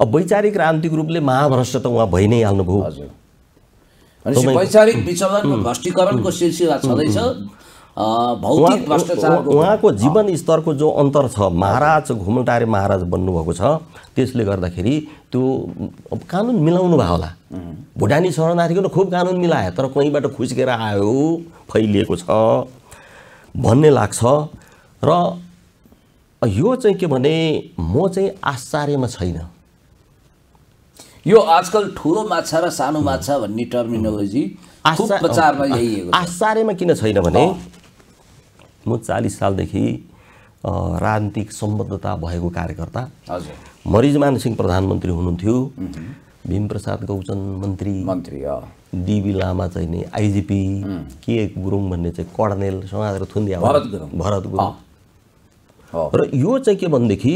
अब वैचारिक र आन्तरिक रूपले महाभ्रष्ट त उहाँ भइ नै हाल्नुभयो वैचारिक विचलनको भ्रष्टीकरणको सिलसिला छँदैछ भौतिक भ्रष्टाचार उहाँको जीवन स्तरको जो अन्तर छ महाराज घुमटारे महाराज बन्नुभएको छ त्यसले गर्दाखेरि त्यो कानुन मिलाउनु भयो होला भुटानी शरणार्थीको खुब कानुन मिलायो तर कहीँबाट खुस्केर आयो फैलिएको छ भन्ने लाग्छ र यो चाहिँ के भने म चाहिँ आश्चर्यमा छैन यो आजकल ठुलो माछा र सानो माछा भन्ने टर्मिनोलोजी आश्चर्यमा किन छैन भने म चालिस सालदेखि राजनीतिक सम्बद्धता भएको कार्यकर्ता मरिजमान सिंह प्रधानमन्त्री हुनुहुन्थ्यो भीमप्रसाद गौचन मन्त्री मन्त्री डिबी लामा चाहिँ नि आइजिपी के गुरुङ भन्ने चाहिँ कर्णेल र थुन्दिया भरत गुरुङ र यो चाहिँ के भनेदेखि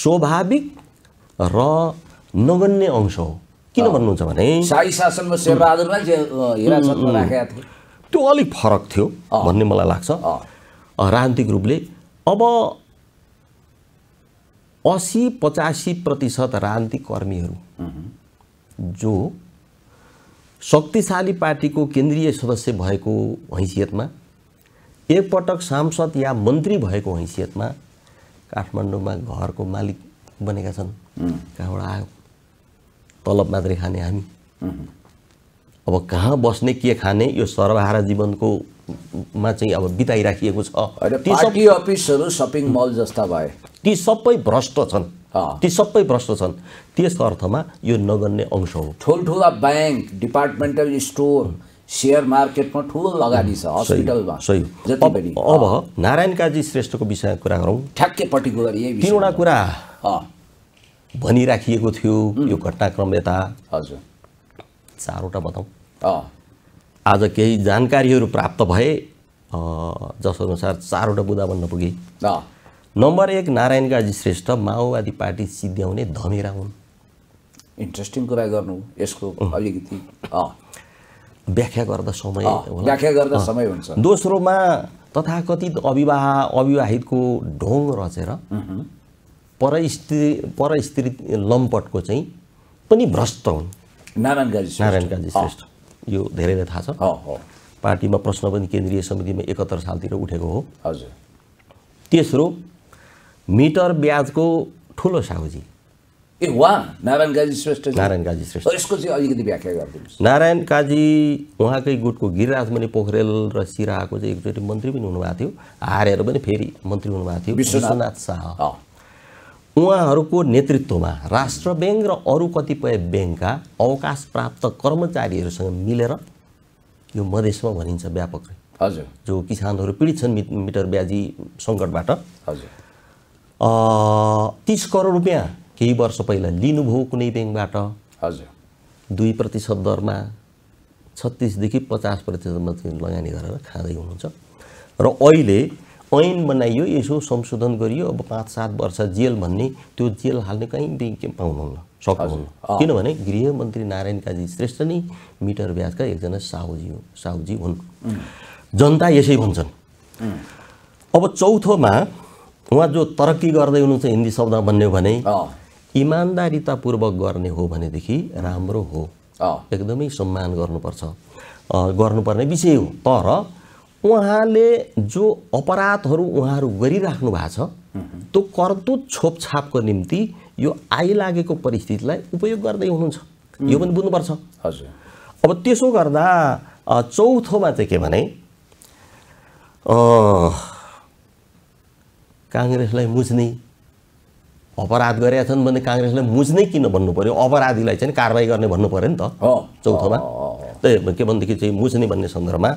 स्वाभाविक र नगण्य अंश हो किन भन्नुहुन्छ भने शाही शासनमा शेरबहादुरलाई त्यो अलिक फरक थियो भन्ने मलाई लाग्छ राजनीतिक रूपले अब असी पचासी प्रतिशत राजनीतिक कर्मीहरू जो शक्तिशाली पार्टीको केन्द्रीय सदस्य भएको हैसियतमा एकपटक सांसद या मन्त्री भएको हैसियतमा काठमाडौँमा घरको मालिक बनेका छन् कहाँबाट आयो तलब मात्रै खाने हामी अब कहाँ बस्ने के खाने यो सर्वहारा जीवनको मा चाहिँ अब बिताइराखिएको छ ती सबै अफिसहरू सपिङ मल जस्ता भए ती सबै भ्रष्ट छन् ती सबै भ्रष्ट छन् त्यस अर्थमा यो नगर्ने अंश हो ठुल्ठुला ब्याङ्क डिपार्टमेन्टल स्टोर सेयर मार्केटमा ठुलो लगानी छ हस्पिटलमा अब नारायण काजी श्रेष्ठको विषयमा कुरा गरौँ ठ्याक्कै पर्टिकुलर यही तिनवटा कुरा भनिराखिएको थियो यो घटनाक्रम यता हजुर चारवटा बताउँ आज केही जानकारीहरू प्राप्त भए जसअनुसार चारवटा बुदा बन्न पुगे नम्बर एक नारायण गाजी श्रेष्ठ माओवादी पार्टी सिद्ध्याउने धमेरा हुन् इन्ट्रेस्टिङ कुरा गर्नु यसको अलिकति व्याख्या गर्दा समय व्याख्या गर्दा समय हुन्छ दोस्रोमा तथाकथित अविवाह अविवाहितको ढोङ रचेर परस्त्री परस्त्री लम्पटको चाहिँ पनि भ्रष्ट हुन् नारायण काजी श्रेष्ठ यो धेरैलाई थाहा छ पार्टीमा प्रश्न पनि केन्द्रीय समितिमा एकहत्तर सालतिर उठेको हो हजुर तेस्रो मिटर ब्याजको ठुलो साहुजी ए वा नारायण काजी श्रेष्ठ नारायण काजी श्रेष्ठ यसको चाहिँ अलिकति व्याख्या गरिदिनुहोस् नारायण काजी उहाँकै गुटको गिरिराजमणि पोखरेल र सिराहाको चाहिँ एकचोटि मन्त्री पनि हुनुभएको थियो हारेर पनि फेरि मन्त्री हुनुभएको थियो विश्वनाथ शाह उहाँहरूको नेतृत्वमा राष्ट्र ब्याङ्क र अरू कतिपय ब्याङ्कका अवकाश प्राप्त कर्मचारीहरूसँग मिलेर यो मधेसमा भनिन्छ व्यापक हजुर जो किसानहरू पीडित छन् मिटर ब्याजी सङ्कटबाट हजुर तिस करोड रुपियाँ केही वर्ष पहिला लिनुभयो कुनै ब्याङ्कबाट हजुर दुई प्रतिशत दरमा छत्तिसदेखि पचास प्रतिशतमा लगानी गरेर खाँदै हुनुहुन्छ र अहिले ऐन बनाइयो यसो संशोधन गरियो अब पाँच सात वर्ष जेल भन्ने त्यो जेल हाल्ने कहीँ पाउनुहुन्न सक्नुहुन्न किनभने गृहमन्त्री नारायण काजी श्रेष्ठ नै मिटर ब्याजका एकजना साहुजी हो साहुजी हुन् जनता यसै भन्छन् अब चौथोमा उहाँ जो तरक्की गर्दै हुनुहुन्छ हिन्दी शब्द भन्यो भने इमान्दारितापूर्वक गर्ने हो भनेदेखि राम्रो हो एकदमै सम्मान गर्नुपर्छ गर्नुपर्ने विषय हो तर उहाँले जो अपराधहरू उहाँहरू गरिराख्नु भएको छ त्यो कर्तुत छोपछापको निम्ति यो आइलागेको परिस्थितिलाई उपयोग गर्दै हुनुहुन्छ यो पनि बुझ्नुपर्छ हजुर अब त्यसो गर्दा चौथोमा चाहिँ के भने काङ्ग्रेसलाई मुझ्ने अपराध गरेका छन् भने काङ्ग्रेसलाई मुझ्ने किन भन्नु पऱ्यो अपराधीलाई चाहिँ कारवाही गर्ने भन्नु पऱ्यो नि त चौथोमा के भनेदेखि चाहिँ मुझ्ने भन्ने सन्दर्भमा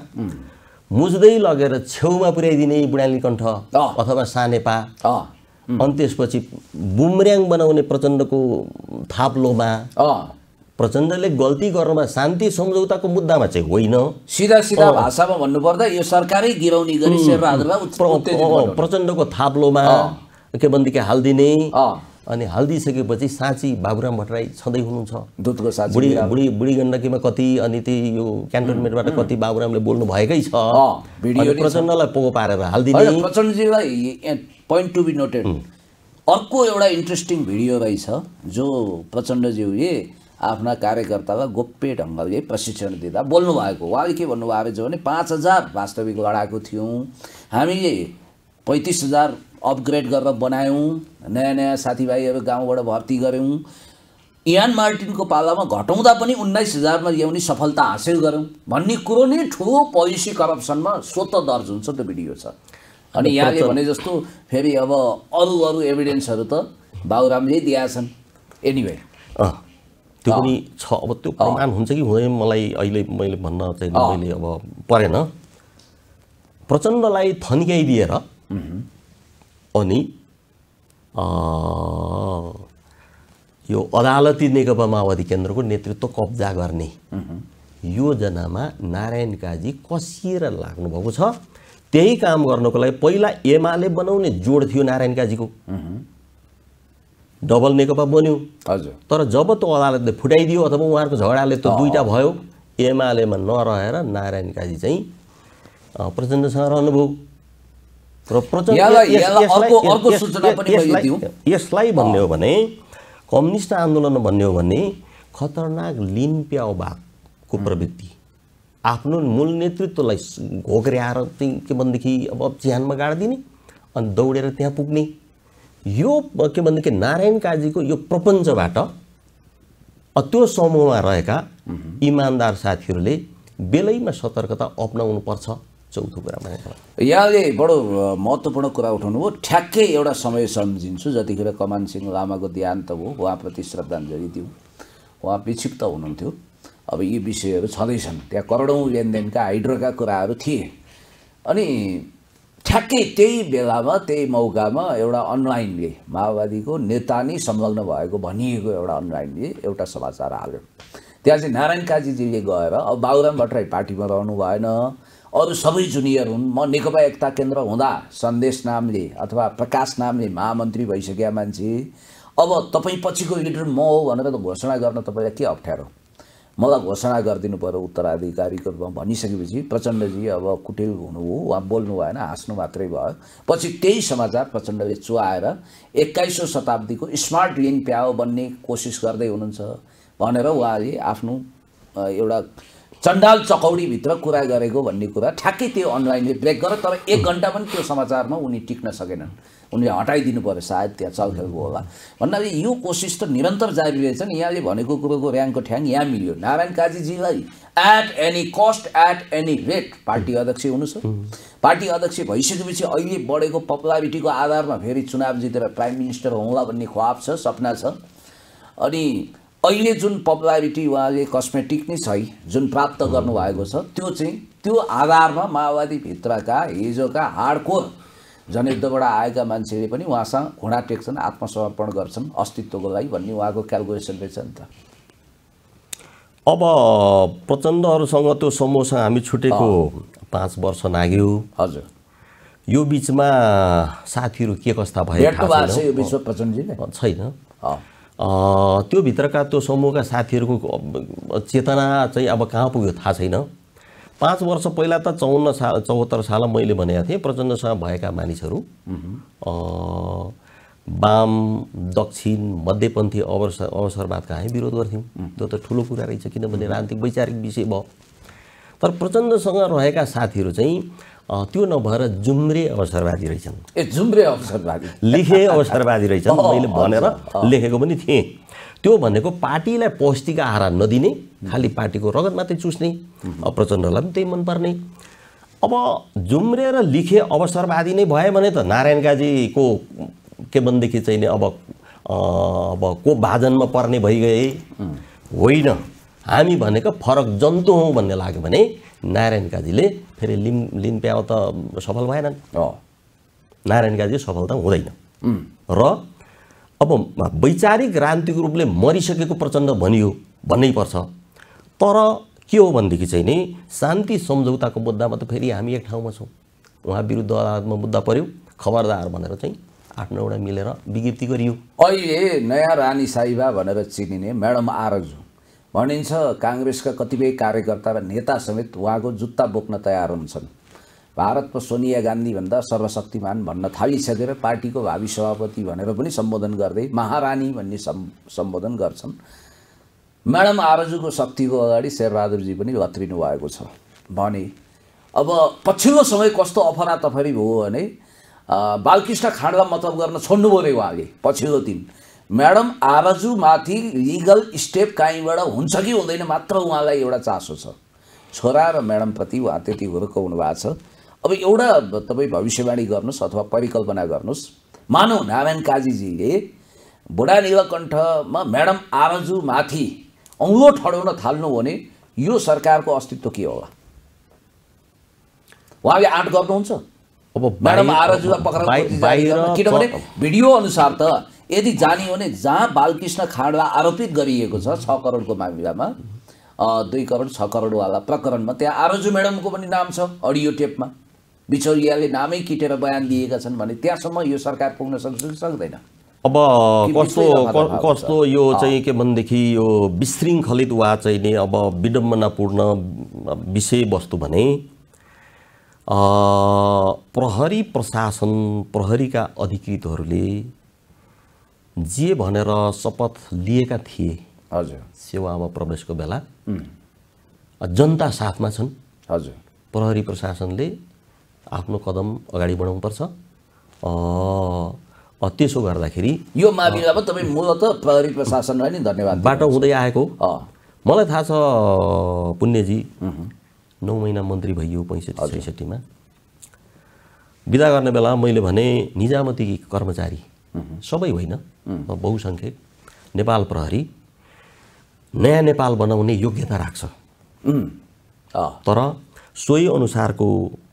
मुज्दै लगेर छेउमा पुर्याइदिने बुढाली कण्ठ अथवा सानेपा अनि त्यसपछि बुमऱ्याङ बनाउने प्रचण्डको थाप्लोमा प्रचण्डले गल्ती गर्नुमा शान्ति सम्झौताको मुद्दामा चाहिँ होइन सिधा सिधा भाषामा भन्नुपर्दा यो सरकारै गिराउने गरी प्रचण्डको थाप्लोमा के भनेदेखि हालिदिने अनि हालिदिइसकेपछि साँची बाबुराम भट्टराई छँदै हुनुहुन्छ दुधको साँची बुढी बुढी बुढी गण्डकीमा कति अनि त्यही यो क्यान्टोनमेन्टबाट कति बाबुरामले बोल्नु भएकै छ प्रचण्डलाई पोको पारेर हालिदिने प्रचण्डजीलाई पोइन्ट टु बी नोटेड अर्को एउटा इन्ट्रेस्टिङ भिडियो रहेछ जो प्रचण्डज्यूले आफ्ना कार्यकर्तालाई गोप्य ढङ्गले प्रशिक्षण दिँदा बोल्नु भएको उहाँले के भन्नुभएको रहेछ भने पाँच हजार वास्तविक लडाएको थियौँ हामीले पैँतिस हजार अपग्रेड गरेर बनायौँ नयाँ नयाँ साथीभाइहरू गाउँबाट भर्ती गऱ्यौँ इयान मार्टिनको पालामा घटाउँदा पनि उन्नाइस हजारमा ल्याउने सफलता हासिल गऱ्यौँ भन्ने कुरो नै ठुलो पोलिसी करप्सनमा स्वत दर्ज हुन्छ त्यो भिडियो छ अनि यहाँले भने जस्तो फेरि अब अरू अरू एभिडेन्सहरू त बाबुरामले दिएछन् एनिवे त्यो पनि छ अब त्यो प्रमाण हुन्छ कि हुँदैन मलाई अहिले मैले भन्न चाहिँ मैले अब परेन प्रचण्डलाई थन्क्याइदिएर अनि यो अदालती नेकपा माओवादी केन्द्रको नेतृत्व कब्जा गर्ने योजनामा नारायण काजी कसिएर लाग्नुभएको छ त्यही काम गर्नको लागि पहिला एमाले बनाउने जोड थियो नारायण काजीको डबल नेकपा बन्यो हजुर तर जब त्यो अदालतले फुटाइदियो अथवा उहाँहरूको झगडाले त दुईवटा भयो एमालेमा नरहेर नारायण काजी चाहिँ प्रचण्डसँग रहनुभयो यसलाई भन्ने हो भने कम्युनिस्ट आन्दोलन भन्ने हो भने खतरनाक लिन प्याउ भागको प्रवृत्ति आफ्नो मूल नेतृत्वलाई घोक्र्याएर चाहिँ के भनेदेखि अब चिहानमा गाडिदिने अनि दौडेर त्यहाँ पुग्ने यो के भनेदेखि नारायण काजीको यो प्रपञ्चबाट त्यो समूहमा रहेका इमान्दार साथीहरूले बेलैमा सतर्कता अप्नाउनु पर्छ चौथो कुरामा यहाँले बडो महत्त्वपूर्ण कुरा उठाउनुभयो ठ्याक्कै एउटा समय सम्झिन्छु जतिखेर कमान सिंह लामाको देहान्त भयो उहाँप्रति श्रद्धाञ्जली दिउँ उहाँ विक्षिप्त हुनुहुन्थ्यो अब यी विषयहरू छँदैछन् त्यहाँ करोडौँ लेनदेनका हाइड्रोका कुराहरू थिए अनि ठ्याक्कै त्यही बेलामा त्यही मौकामा एउटा अनलाइनले माओवादीको नेता नै संलग्न भएको भनिएको एउटा अनलाइनले एउटा समाचार हाल्यो त्यहाँ चाहिँ नारायण काजीजीले गएर अब बाबुराम भट्टराई पार्टीमा रहनु भएन अरू सबै जुनियर हुन् म नेकपा एकता केन्द्र हुँदा सन्देश नामले अथवा प्रकाश नामले महामन्त्री भइसकेका मान्छे अब तपाईँ पछिको लिडर म हो भनेर त घोषणा गर्न तपाईँलाई के अप्ठ्यारो मलाई घोषणा गरिदिनु पऱ्यो उत्तराधिकारीको रूपमा भनिसकेपछि प्रचण्डजी अब कुटेल हुनु हो वा बोल्नु भएन हाँस्नु मात्रै भयो पछि त्यही समाचार प्रचण्डले चुहाएर एक्काइसौँ शताब्दीको स्मार्ट लिङ प्याओ बन्ने कोसिस गर्दै हुनुहुन्छ भनेर उहाँले आफ्नो एउटा चण्डाल चकौडीभित्र कुरा गरेको भन्ने कुरा ठ्याक्कै त्यो अनलाइनले ब्रेक गर तर एक घन्टा पनि त्यो समाचारमा उनी टिक्न सकेनन् उनले हटाइदिनु पऱ्यो सायद त्यहाँ चलखेलको होला भन्नाले यो कोसिस त निरन्तर जारी रहेछ नि यहाँले भनेको कुरोको ऱ्याङ्कको ठ्याङ यहाँ मिल्यो नारायण काजीजीलाई at any cost at any rate party अध्यक्ष हुनु छ पार्टी अध्यक्ष भइसकेपछि अहिले बढेको पपुलारिटीको आधारमा फेरि चुनाव जितेर प्राइम मिनिस्टर हुँला भन्ने ख्वाब छ सपना छ अनि अहिले जुन पपुलारिटी उहाँले कस्मेटिक नै छ जुन प्राप्त गर्नुभएको छ त्यो चाहिँ त्यो आधारमा माओवादीभित्रका हिजोका हाडकोर जनयुद्धबाट आएका मान्छेले पनि उहाँसँग घुँडा टेक्छन् आत्मसमर्पण गर्छन् अस्तित्वको लागि भन्ने उहाँको क्यालकुलेसन रहेछ नि त अब प्रचण्डहरूसँग त्यो समूहसँग हामी छुटेको पाँच वर्ष नाग्यो हजुर यो बिचमा साथीहरू के कस्ता भयो छैन भित्रका त्यो समूहका साथीहरूको चेतना चाहिँ अब कहाँ पुग्यो थाहा छैन पाँच वर्ष पहिला त चौन्न साल चौहत्तर साल मैले भनेको थिएँ प्रचण्डसँग भएका मानिसहरू वाम दक्षिण मध्यपन्थी अवसर अवसरवादका हामी विरोध गर्थ्यौँ त्यो त ठुलो कुरा रहेछ किनभने राजनीतिक वैचारिक विषय भयो तर प्रचण्डसँग रहेका साथीहरू चाहिँ त्यो नभएर जुम्रे अवसरवादी रहेछन् ए जुम्रे अवसरवादी लेखे अवसरवादी रहेछन् [laughs] मैले भनेर लेखेको पनि थिएँ त्यो भनेको पार्टीलाई पौष्टिक आहारा नदिने खालि पार्टीको रगत मात्रै चुस्ने प्रचण्डलाई पनि त्यही मनपर्ने अब जुम्रे र लिखे अवसरवादी नै भए भने त नारायण गाजीको के भनेदेखि चाहिँ अब अब को भाजनमा पर्ने भइगए होइन हामी भनेको फरक जन्तु हौँ भन्ने लाग्यो भने नारायण काजीले फेरि लिम लिन प्याउ त सफल भएनन् नारायण गाजी त हुँदैन र अब वैचारिक राजनीतिक रूपले मरिसकेको प्रचण्ड भनियो भन्नै पर्छ तर के हो भनेदेखि चाहिँ नि शान्ति सम्झौताको मुद्दामा त फेरि हामी एक ठाउँमा छौँ उहाँ विरुद्ध अदालतमा मुद्दा पऱ्यो खबरदार भनेर चाहिँ आठ नौवटा मिलेर विज्ञप्ति गरियो अहिले नयाँ रानी साइबा भनेर चिनिने म्याडम आरजु भनिन्छ काङ्ग्रेसका कतिपय कार्यकर्ता र नेता समेत उहाँको जुत्ता बोक्न तयार हुन्छन् भारतमा सोनिया गान्धीभन्दा सर्वशक्तिमान भन्न थालिसकेर पार्टीको भावी सभापति भनेर पनि सम्बोधन गर्दै महारानी भन्ने सम्बोधन गर्छन् म्याडम आरजुको शक्तिको अगाडि शेरबहादुरजी पनि लत्रिनु भएको छ भने अब पछिल्लो समय कस्तो अफरातफरी भयो भने बालकृष्ण खाँडलाई मतलब गर्न छोड्नुभयो रे उहाँले पछिल्लो दिन म्याडम आवाजुमाथि लिगल स्टेप कहीँबाट हुन्छ कि हुँदैन मात्र उहाँलाई एउटा चासो छ छोरा र म्याडमप्रति उहाँ त्यति हुर्काउनु भएको छ अब एउटा तपाईँ भविष्यवाणी गर्नुहोस् अथवा परिकल्पना गर्नुहोस् मानौ नारायण काजीजीले बुढा निलकण्ठमा म्याडम आवाजुमाथि औँलो ठडाउन थाल्नु भने यो सरकारको अस्तित्व के होला उहाँले आँट गर्नुहुन्छ अब म्याडम आवाजुमा पक्राउ किनभने भिडियो अनुसार त यदि जाने हो भने जहाँ बालकृष्ण खाँडलाई आरोपित गरिएको छ छ करोडको मामिलामा दुई करोड छ करोडवाला प्रकरणमा त्यहाँ आरजु म्याडमको पनि नाम छ अडियो टेपमा बिचौलियाले नामै किटेर बयान दिएका छन् भने त्यहाँसम्म यो सरकार पुग्न सक्छ कि सक्दैन अब कस्तो कस्तो यो चाहिँ के भनेदेखि यो विशृङ्खलित वा चाहिँ नि अब विडम्बनापूर्ण विषयवस्तु भने प्रहरी प्रशासन प्रहरीका अधिकृतहरूले जे भनेर शपथ लिएका थिए हजुर सेवामा प्रवेशको बेला जनता साथमा छन् हजुर प्रहरी प्रशासनले आफ्नो कदम अगाडि बढाउनुपर्छ त्यसो गर्दाखेरि यो मामिलामा तपाईँ मूलत प्रहरी प्रशासनलाई नै धन्यवाद बाटो हुँदै आएको मलाई थाहा छ पुण्यजी नौ महिना मन्त्री भइयो पैँसठी छैसठीमा विदा गर्ने बेला मैले भने निजामती कर्मचारी सबै होइन बहुसङ्ख्यक नेपाल प्रहरी नयाँ नेपाल बनाउने योग्यता राख्छ तर सोही अनुसारको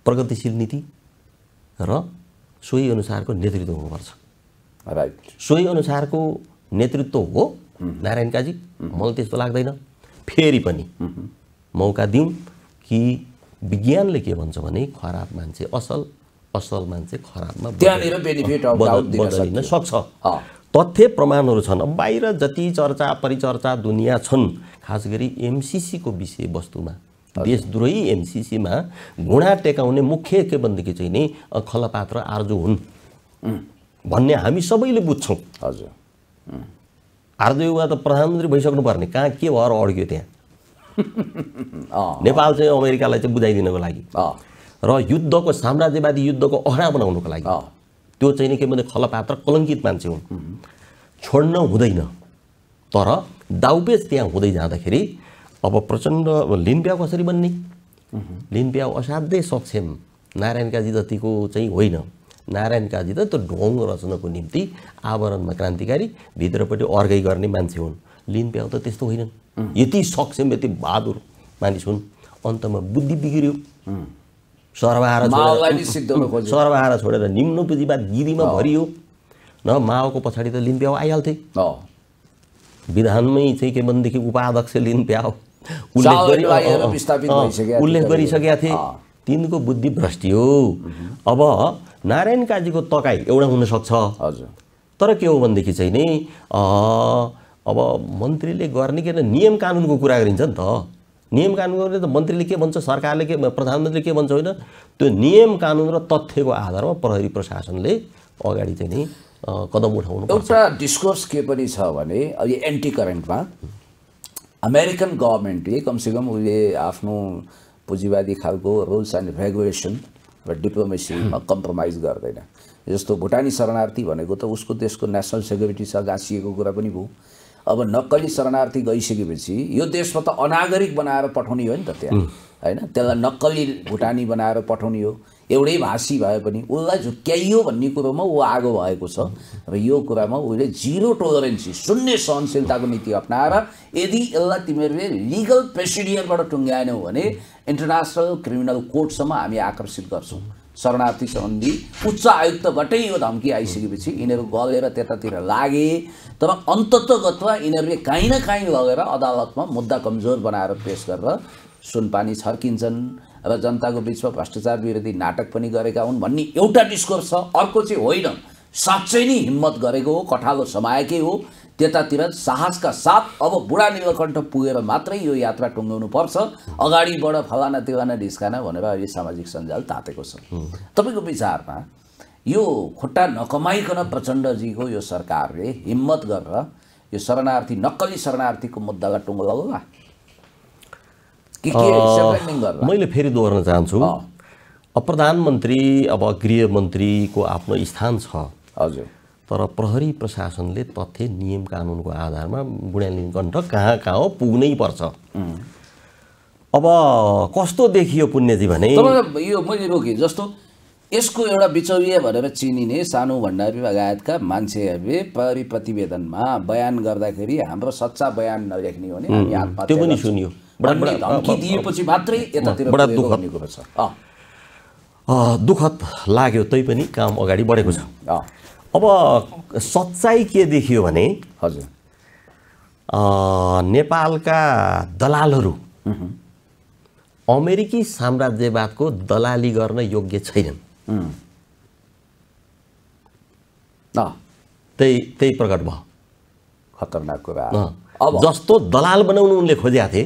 प्रगतिशील नीति र सोही अनुसारको नेतृत्व हुनुपर्छ राइट सोही अनुसारको नेतृत्व हो नारायण काजी मलाई त्यस्तो लाग्दैन फेरि पनि मौका दिउँ कि विज्ञानले के भन्छ भने खराब मान्छे असल असल मान्छे खराबमा त्यहाँनिर बेनिफिट बदलिन सक्छ तथ्य प्रमाणहरू छन् बाहिर जति चर्चा परिचर्चा दुनियाँ छन् खास गरी एमसिसीको विषयवस्तुमा देशद्रोही एमसिसीमा घुँडा टेकाउने मुख्य के भनेदेखि चाहिँ नि खलपात्र आर्जु हुन् भन्ने हामी सबैले बुझ्छौँ हजुर आर्जु युवा त प्रधानमन्त्री पर्ने कहाँ के भएर अड्क्यो त्यहाँ [laughs] नेपाल चाहिँ अमेरिकालाई चाहिँ बुझाइदिनको लागि र युद्धको साम्राज्यवादी युद्धको अहरा बनाउनुको लागि त्यो चाहिँ नि के भने खलपात्र कलङ्कित मान्छे हुन् छोड्न हुँदैन तर दाउपेच त्यहाँ हुँदै जाँदाखेरि अब प्रचण्ड लिनप्याउ कसरी बन्ने लिनप्याउ असाध्यै सक्षम नारायण काजी जतिको चाहिँ होइन नारायण काजी त त्यो ढोङ रचनाको निम्ति आवरणमा क्रान्तिकारी भित्रपट्टि अर्घै गर्ने मान्छे हुन् लिनप्याउ त त्यस्तो होइनन् यति सक्षम यति बहादुर मानिस हुन् अन्तमा बुद्धि बिग्रियो सर्वहारा छोडेर सर्वहारा छोडेर निम्न पुँजीवाद गिरीमा भरियो न माओको पछाडि त लिन आइहाल्थे विधानमै चाहिँ के भनेदेखि उपाध्यक्ष लिन प्याउ उल्लेख गरिसकेका थिए तिनको बुद्धि भ्रष्टि हो अब नारायण काजीको तकाइ एउटा हुनसक्छ तर के हो भनेदेखि चाहिँ नि अब मन्त्रीले गर्ने के नियम कानुनको कुरा गरिन्छ नि त नियम कानुन गर्ने त मन्त्रीले के भन्छ सरकारले के प्रधानमन्त्रीले के भन्छ होइन त्यो नियम कानुन र तथ्यको आधारमा प्रहरी प्रशासनले अगाडि चाहिँ नि कदम उठाउनु एउटा डिस्कोर्स के पनि छ भने यो एन्टी करेन्टमा अमेरिकन गभर्मेन्टले कमसेकम उसले आफ्नो पुँजीवादी खालको रुल्स एन्ड रेगुलेसन र डिप्लोमेसीमा कम्प्रोमाइज गर्दैन जस्तो भुटानी शरणार्थी भनेको त उसको देशको नेसनल सेक्युरिटी छ गाँसिएको कुरा पनि भयो अब नक्कली शरणार्थी गइसकेपछि यो देशमा त अनागरिक बनाएर पठाउने हो नि त त्यहाँ होइन त्यसलाई नक्कली भुटानी बनाएर पठाउने हो एउटै भाषी भए पनि उसलाई झुक्क्याइयो भन्ने कुरोमा ऊ आगो भएको छ र यो कुरामा उसले जिरो टोलरेन्सी शून्य सहनशीलताको नीति अप्नाएर यदि यसलाई तिमीहरूले लिगल प्रेसिडियरबाट टुङ्ग्याएनौ भने इन्टरनेसनल क्रिमिनल कोर्टसम्म हामी आकर्षित गर्छौँ शरणार्थी सम्बन्धी उच्च आयुक्तबाटै यो धम्की आइसकेपछि यिनीहरू गलेर त्यतातिर लागे तर अन्ततगतमा यिनीहरूले काहीँ न काहीँ लगेर अदालतमा मुद्दा कमजोर बनाएर पेस गरेर सुनपानी छर्किन्छन् र जनताको बिचमा भ्रष्टाचार विरोधी नाटक पनि गरेका हुन् भन्ने एउटा डिस्कोर्स छ अर्को चाहिँ होइन साँच्चै नै हिम्मत गरेको हो कठालो समाएकै हो त्यतातिर साहसका साथ अब बुढा निलकण्ठ पुगेर मात्रै यो यात्रा टुङ्गाउनुपर्छ अगाडिबाट फलाना तिगाना ढिस्काना भनेर अहिले सामाजिक सञ्जाल तातेको छ तपाईँको विचारमा यो खुट्टा नकमाइकन प्रचण्डजीको यो सरकारले हिम्मत गरेर यो शरणार्थी नक्कली शरणार्थीको मुद्दालाई टुङ्गो लगाउला मैले फेरि दोहोर्न चाहन्छु प्रधानमन्त्री अब गृहमन्त्रीको आफ्नो स्थान छ हजुर तर प्रहरी प्रशासनले तथ्य नियम कानुनको आधारमा बुढ्यालिङ कण्ठ कहाँ कहाँ हो पुग्नै पर्छ अब कस्तो देखियो पुण्यजी भने यो मैले रोकेँ जस्तो यसको एउटा बिचौलिया भनेर चिनिने सानो भण्डारी लगायतका मान्छेहरूले प्रहरी प्रतिवेदनमा बयान गर्दाखेरि हाम्रो सच्चा बयान नलेख्ने हो भने त्यो पनि सुनियो धम्की दिएपछि मात्रै यतातिर दुःखद लाग्यो तै पनि काम अगाडि बढेको छ अब सच्चाइ के देखियो भने हजुर नेपालका दलालहरू अमेरिकी साम्राज्यवादको दलाली गर्न योग्य छैनन् त्यही त्यही प्रकट भयो खतरनाक कुरा अब जस्तो दलाल बनाउनु उनले खोजेका थिए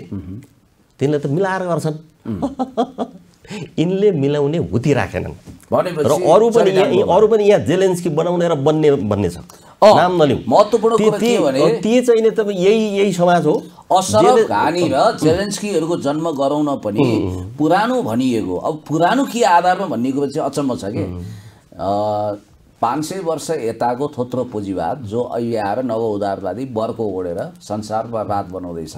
तिनले त मिलाएर गर्छन् [laughs] यिनले मिलाउने हुती राखेनन् भनेपछि अरू पनि अरू पनि यहाँ जेलेन्सकी बनाउने र बन्ने भन्ने छ नाम नलिउँ महत्त्वपूर्ण कुरा के भने त्यो चाहिँ नि तपाईँ यही यही समाज हो असरफ घानी र जेलेन्स्कीहरूको जन्म गराउन पनि पुरानो भनिएको अब पुरानो के आधारमा भन्ने कुरो चाहिँ अचम्म छ कि पाँच सय वर्ष यताको थोत्रो पुँजीवाद जो अहिले आएर उदारवादी वर्को ओढेर संसारमा रात बनाउँदैछ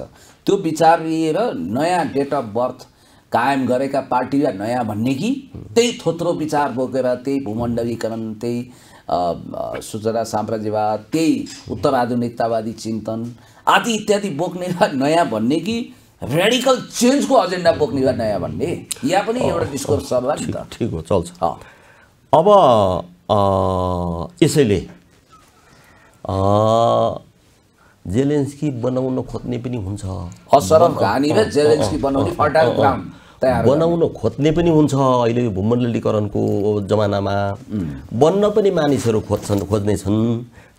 त्यो विचार लिएर नयाँ डेट अफ बर्थ कायम गरेका पार्टीलाई नयाँ भन्ने कि त्यही थोत्रो विचार बोकेर त्यही भूमण्डलीकरण त्यही सूचना साम्राज्यवाद त्यही उत्तराधुनिकतावादी चिन्तन आदि इत्यादि बोक्ने वा नयाँ भन्ने कि रेडिकल चेन्जको एजेन्डा बोक्ने वा नयाँ भन्ने यहाँ पनि एउटा डिस्कोर्स छ नि त ठिक हो चल्छ अब यसैले जेलेन्स्की बनाउन खोज्ने पनि हुन्छ असरफ घानी र जेलेन्स्की बनाउने फटाक बनाउन खोज्ने पनि हुन्छ अहिले यो भूमण्डलीकरणको जमानामा बन्न पनि मानिसहरू खोज्छन् खोज्ने छन्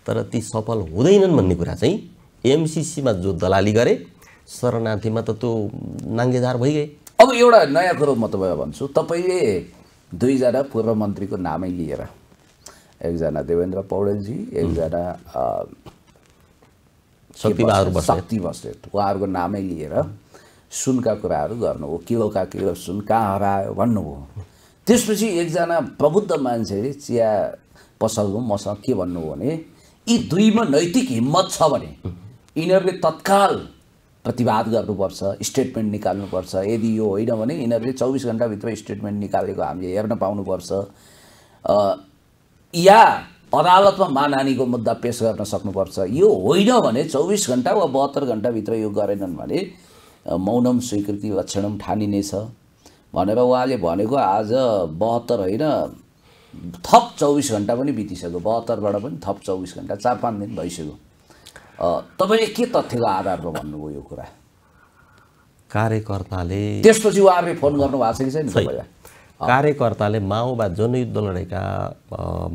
तर ती सफल हुँदैनन् भन्ने कुरा चाहिँ एमसिसीमा जो दलाली गरे शरणार्थीमा त त्यो नाङ्गेदार भइगए अब एउटा नयाँ कुरो म तपाईँलाई भन्छु तपाईँले दुईजना पूर्व मन्त्रीको नामै लिएर एकजना देवेन्द्र पौडेलजी एकजना शक्ति बस्नेत उहाँहरूको नामै लिएर सुनका कुराहरू गर्नु हो के किलोका किलो सुन कहाँ हरायो भन्नुभयो त्यसपछि एकजना प्रबुद्ध मान्छेले चिया पसलको मसँग के हो भने यी दुईमा नैतिक हिम्मत छ भने यिनीहरूले तत्काल प्रतिवाद गर्नुपर्छ स्टेटमेन्ट निकाल्नुपर्छ यदि यो होइन भने यिनीहरूले चौबिस घन्टाभित्र स्टेटमेन्ट निकालेको हामीले हेर्न पाउनुपर्छ या अदालतमा मानहानीको मुद्दा पेस गर्न सक्नुपर्छ यो होइन भने चौबिस घन्टा वा बहत्तर घन्टाभित्र यो गरेनन् भने मौनम स्वीकृति लक्षणम ठानिनेछ भनेर उहाँले भनेको आज बहत्तर होइन थप चौबिस घन्टा पनि बितिसक्यो बहत्तरबाट पनि थप चौबिस घन्टा चार पाँच दिन भइसक्यो तपाईँले के तथ्यको आधारमा भन्नुभयो यो कुरा कार्यकर्ताले त्यसपछि उहाँहरूले फोन गर्नुभएको छ कि छैन कार्यकर्ताले माओवाद जनयुद्ध लडेका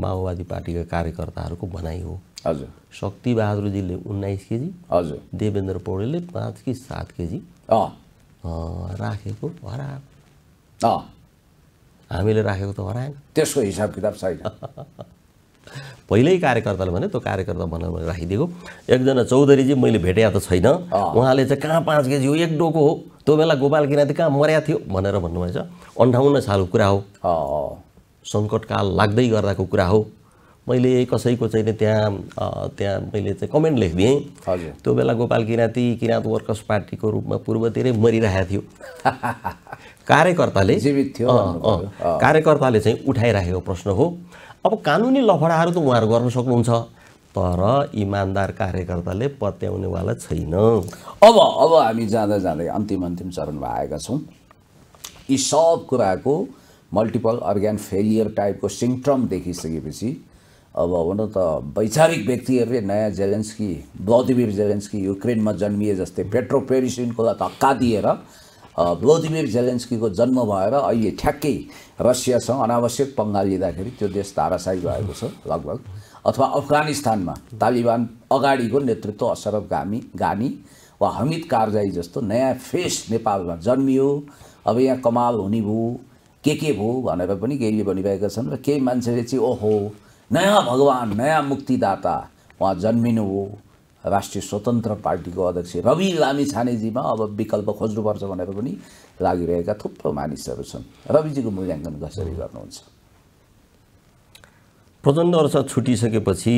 माओवादी पार्टीका कार्यकर्ताहरूको भनाइ हो हजुर शक्तिबहादुरजीले उन्नाइस केजी हजुर देवेन्द्र पौडेलले पाँच कि सात केजी राखेको हरा हामीले राखेको त हराएन त्यसको हिसाब किताब छैन [laughs] पहिल्यै कार्यकर्ताले भने त्यो कार्यकर्ता भनेर मैले राखिदिएको एकजना चौधरीजी मैले भेटेको त छैन उहाँले चाहिँ कहाँ पाँच केजी हो एक डोको हो त्यो बेला गोपाल किराँती कहाँ मर्या थियो भनेर भन्नुभएछ अन्ठाउन्न सालको कुरा हो सङ्कटकाल लाग्दै गर्दाको कुरा हो मैले कसैको चाहिँ त्यहाँ त्यहाँ मैले चाहिँ कमेन्ट लेखिदिएँ हजुर त्यो बेला गोपाल किराँती किराँत वर्कर्स पार्टीको रूपमा पूर्वतिरै मरिरहेको थियो [laughs] कार्यकर्ताले जीवित थियो कार्यकर्ताले चाहिँ उठाइराखेको प्रश्न हो अब कानुनी लफडाहरू त उहाँहरू गर्न सक्नुहुन्छ तर इमान्दार कार्यकर्ताले पत्याउनेवाला छैन अब अब हामी जाँदा जाँदै अन्तिम अन्तिम चरणमा आएका छौँ यी सब कुराको मल्टिपल अर्ग्यान फेलियर टाइपको सिम्टम देखिसकेपछि अब भनौँ त वैचारिक व्यक्तिहरूले नयाँ जेलेन्स्की ब्लौदिमिर जेलेन्स्की युक्रेनमा जन्मिए जस्तै पेट्रो पेरिसिनको धक्का दिएर ब्लोदिमिर जेलेन्स्कीको जन्म भएर अहिले ठ्याक्कै रसियासँग अनावश्यक पङ्गा लिँदाखेरि त्यो देश धाराशायी भएको छ लगभग अथवा अफगानिस्तानमा तालिबान अगाडिको नेतृत्व अशरफ गामी गानी वा हमिद कारजाई जस्तो नयाँ फेस नेपालमा जन्मियो अब यहाँ कमाल हुने भयो के के भयो भनेर पनि केहीले भनिरहेका छन् र केही मान्छेले चाहिँ ओहो नयाँ भगवान् नयाँ मुक्तिदाता उहाँ जन्मिनु हो राष्ट्रिय स्वतन्त्र पार्टीको अध्यक्ष रवि लामी छानेजीमा अब विकल्प खोज्नुपर्छ भनेर पनि लागिरहेका थुप्रो मानिसहरू छन् रविजीको मूल्याङ्कन कसरी गर्नुहुन्छ प्रचण्ड वर्ष छुटिसकेपछि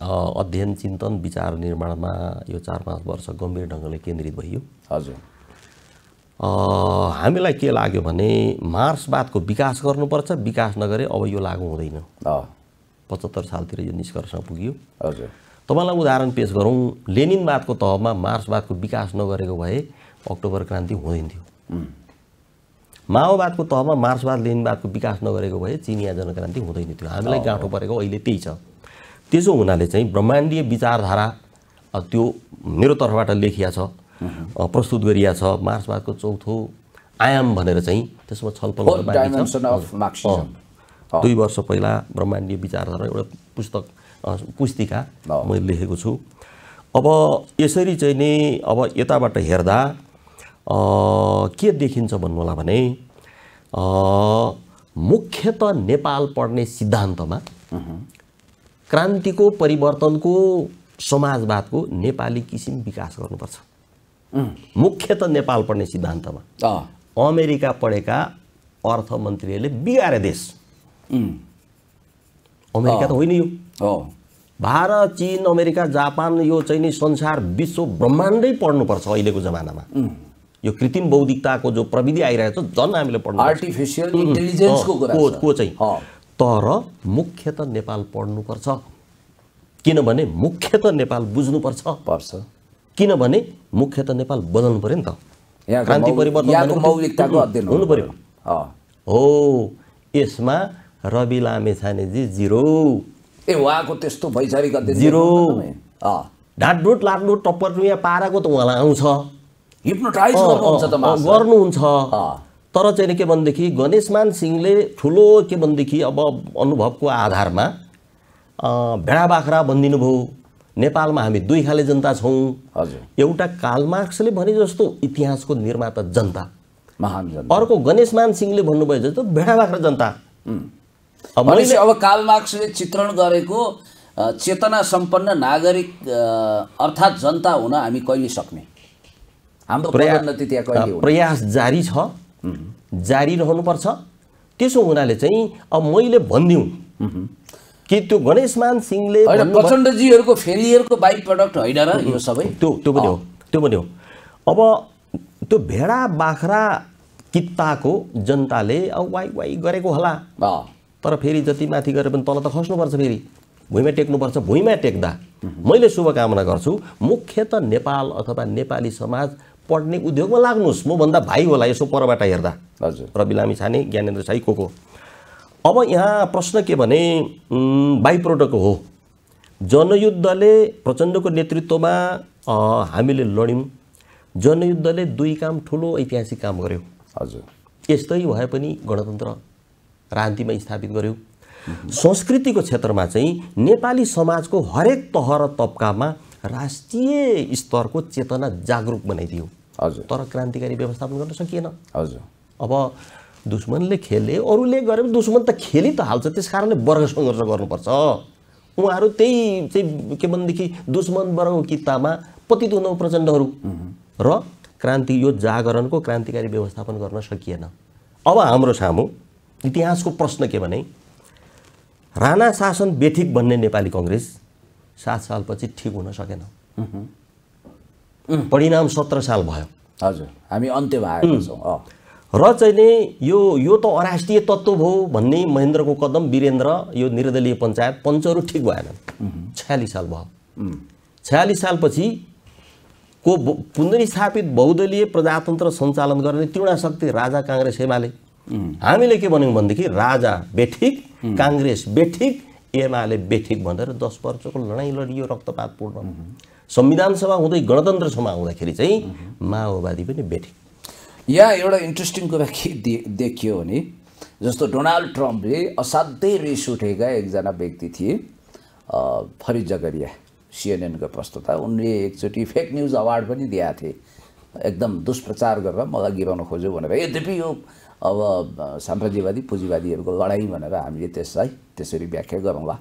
अध्ययन चिन्तन विचार निर्माणमा यो चार पाँच वर्ष गम्भीर ढङ्गले केन्द्रित भइयो हजुर हामीलाई के लाग्यो भने मार्क्सवादको विकास गर्नुपर्छ विकास नगरे अब यो लागु हुँदैन पचहत्तर सालतिर यो निष्कर्षमा पुग्यो हजुर तपाईँलाई उदाहरण पेस गरौँ लेनिनवादको तहमा मार्क्सवादको विकास नगरेको भए अक्टोबर क्रान्ति हुँदैन थियो माओवादको तहमा मार्क्सवाद लेनिनवादको विकास नगरेको भए चिनिया जनक्रान्ति हुँदैन थियो हामीलाई गाँठो परेको अहिले त्यही छ त्यसो हुनाले चाहिँ ब्रह्माण्डीय विचारधारा त्यो मेरो तर्फबाट लेखिया छ प्रस्तुत गरिया छ मार्क्सवादको चौथो आयाम भनेर चाहिँ त्यसमा छलफल दुई वर्ष पहिला ब्रह्माण्डीय विचारधारा एउटा पुस्तक पुस्तिका मैले लेखेको छु अब यसरी चाहिँ नि अब यताबाट हेर्दा के देखिन्छ भन्नु होला भने मुख्यत नेपाल पढ्ने सिद्धान्तमा क्रान्तिको परिवर्तनको समाजवादको नेपाली किसिम विकास गर्नुपर्छ मुख्यत नेपाल पढ्ने सिद्धान्तमा अमेरिका पढेका अर्थमन्त्रीहरूले बिगारे देश अमेरिका त होइन यो भारत चिन अमेरिका जापान यो चाहिँ नि संसार विश्व ब्रह्माण्डै पढ्नुपर्छ अहिलेको जमानामा यो कृत्रिम बौद्धिकताको जो प्रविधि आइरहेको छ झन् हामीले पढ्नु आर्टिफिसियल इन्टेलिजेन्सको को चाहिँ तर मुख्य त नेपाल पढ्नुपर्छ किनभने मुख्य त नेपाल बुझ्नुपर्छ पर्छ किनभने मुख्य त नेपाल बदल्नु पऱ्यो नि त क्रान्ति परिवर्तन हुनु पऱ्यो हो यसमा रवि लामेछानेजी जिरो ए उहाँको त्यस्तो वैचारिक जिरो ढाँटडुट लाटडुट टप्पर यहाँ पाराको त उहाँलाई आउँछ गर्नुहुन्छ तर चाहिँ के भनेदेखि गणेशमान सिंहले ठुलो के भनेदेखि अब अनुभवको आधारमा भेडा बाख्रा भनिदिनु भयो नेपालमा हामी दुई खाले जनता छौँ हजुर एउटा कालमार्क्सले भने जस्तो इतिहासको निर्माता जनता महान अर्को गणेशमान सिंहले भन्नुभयो जस्तो भेडा बाख्रा जनता भनेपछि अब काल मार्क्सले चित्रण गरेको चेतना सम्पन्न नागरिक अर्थात् जनता हुन हामी कहिले सक्ने हाम्रो प्रयास जारी छ जारी रहनुपर्छ त्यसो हुनाले चाहिँ अब मैले भनिदिउँ कि त्यो गणेशमान सिंहले प्रचण्डजीहरूको फेलियरको बाई प्रडक्ट होइन र यो सबै त्यो त्यो पनि हो त्यो पनि हो अब त्यो भेडा बाख्रा कित्ताको जनताले अब वाइ वाइ गरेको होला तर फेरि जति माथि गएर पनि तल त खस्नुपर्छ फेरि भुइँमा टेक्नुपर्छ भुइँमा टेक्दा मैले शुभकामना गर्छु मुख्य त नेपाल अथवा नेपाली समाज पढ्ने उद्योगमा लाग्नुहोस् मभन्दा भाइ होला यसो परबाट हेर्दा हजुर रवि लामी छाने ज्ञानेन्द्र साई को को अब यहाँ प्रश्न के भने बाई प्रोडक्ट हो जनयुद्धले प्रचण्डको नेतृत्वमा हामीले लड्यौँ जनयुद्धले दुई काम ठुलो ऐतिहासिक काम गर्यो हजुर यस्तै भए पनि गणतन्त्र राजनीतिमा स्थापित गर्यो संस्कृतिको क्षेत्रमा चाहिँ नेपाली समाजको हरेक तह र तब्कामा राष्ट्रिय स्तरको चेतना जागरुक बनाइदियो हजुर तर क्रान्तिकारी व्यवस्थापन गर्न सकिएन हजुर अब दुश्मनले खेले अरूले गरे पनि दुश्मन त खेलि त हाल्छ त्यस कारणले वर्ग सङ्घर्ष गर्नुपर्छ उहाँहरू त्यही चाहिँ के भनेदेखि दुश्मन वर्गको कितामा पतित हुनु प्रचण्डहरू र क्रान्ति यो जागरणको क्रान्तिकारी व्यवस्थापन गर्न सकिएन अब हाम्रो सामु इतिहासको प्रश्न के भने राणा शासन बेठिक भन्ने नेपाली कङ्ग्रेस सात सालपछि ठिक हुन सकेन परिणाम सत्र साल भयो हजुर हामी अन्त्यमा र चाहिँ नि यो यो त अराष्ट्रिय तत्त्व भयो भन्ने महेन्द्रको कदम वीरेन्द्र यो निर्दलीय पञ्चायत पञ्चहरू ठिक भएन छयालिस साल भयो छयालिस सालपछि को पुनर्स्थापित बहुदलीय प्रजातन्त्र सञ्चालन गर्ने त्रिणा शक्ति राजा काङ्ग्रेस एमाले हामीले के भन्यौँ भनेदेखि राजा बेठिक काङ्ग्रेस बेठिक एमाले बेठिक भनेर दस वर्षको लडाइँ लडियो रक्तपातपूर्ण संविधान सभा हुँदै गणतन्त्र सभा हुँदाखेरि चाहिँ माओवादी पनि बेठिक यहाँ एउटा इन्ट्रेस्टिङ कुरा के देखियो भने जस्तो डोनाल्ड ट्रम्पले असाध्यै रिस उठेका एकजना व्यक्ति थिए फरिद जगरिया सिएनएनको प्रस्तुता उनले एकचोटि फेक न्युज अवार्ड पनि दिएका थिए एकदम दुष्प्रचार गरेर मलाई गिराउन खोज्यो भनेर यद्यपि यो अब साम्राज्यवादी पुँजीवादीहरूको लडाइँ भनेर हामीले त्यसलाई त्यसरी व्याख्या गरौँला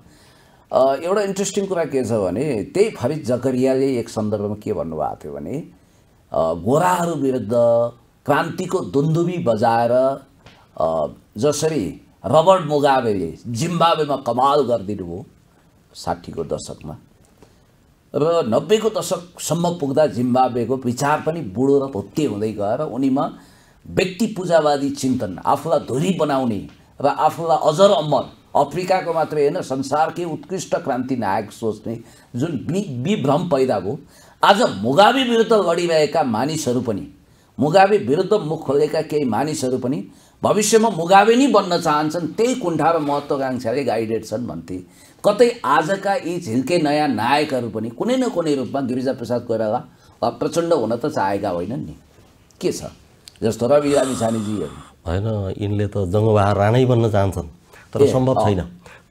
एउटा इन्ट्रेस्टिङ कुरा के छ भने त्यही फरिद जकरियाले एक सन्दर्भमा के भन्नुभएको थियो भने गोराहरू विरुद्ध क्रान्तिको दुन्दुबी बजाएर जसरी रबर्ट मुगावेले जिम्बावेमा कमाल गरिदिनु हो साठीको दशकमा र नब्बेको दशकसम्म पुग्दा जिम्बाब्वेको विचार पनि बुढो र भुत्ते हुँदै गएर उनीमा व्यक्ति पूजावादी चिन्तन आफूलाई धुरी बनाउने र आफूलाई अजर अमर अफ्रिकाको मात्रै होइन संसारकै उत्कृष्ट क्रान्ति नायक सोच्ने जुन विभ्रम पैदा भयो आज मुगावी विरुद्ध लडिरहेका मानिसहरू पनि मुगावी विरुद्ध मुख खोलेका केही मानिसहरू पनि भविष्यमा मुगावी नै बन्न चाहन्छन् त्यही कुण्ठा र महत्त्वकाङ्क्षाले गाइडेड छन् भन्थे कतै आजका यी झिल्के नयाँ नायकहरू पनि कुनै न कुनै रूपमा प्रसाद कोइराला वा प्रचण्ड हुन त चाहेका होइनन् नि के छ जस्तो रवि रामी होइन यिनले त जङ्गबहादुर राणै बन्न चाहन्छन् तर सम्भव छैन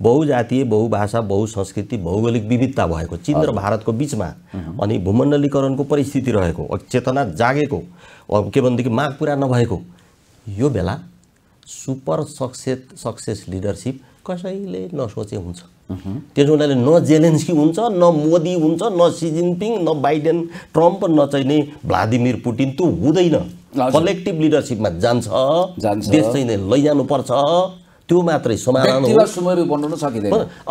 बहुजातीय बहुभाषा बहुसंस्कृति भौगोलिक विविधता भएको चिन र भारतको बिचमा अनि भूमण्डलीकरणको परिस्थिति रहेको चेतना जागेको के भनेदेखि माग पुरा नभएको यो बेला सुपर सक्सेस सक्सेस लिडरसिप कसैले नसोचे हुन्छ त्यस हुनाले न जेलेन्सकी हुन्छ न मोदी हुन्छ न सी जिनपिङ न बाइडेन ट्रम्प न चाहिँ नै भ्लादिमिर पुटिन त्यो हुँदैन कलेक्टिभ लिडरसिपमा जान्छ देश चाहिँ नै लैजानुपर्छ त्यो मात्रै समाधान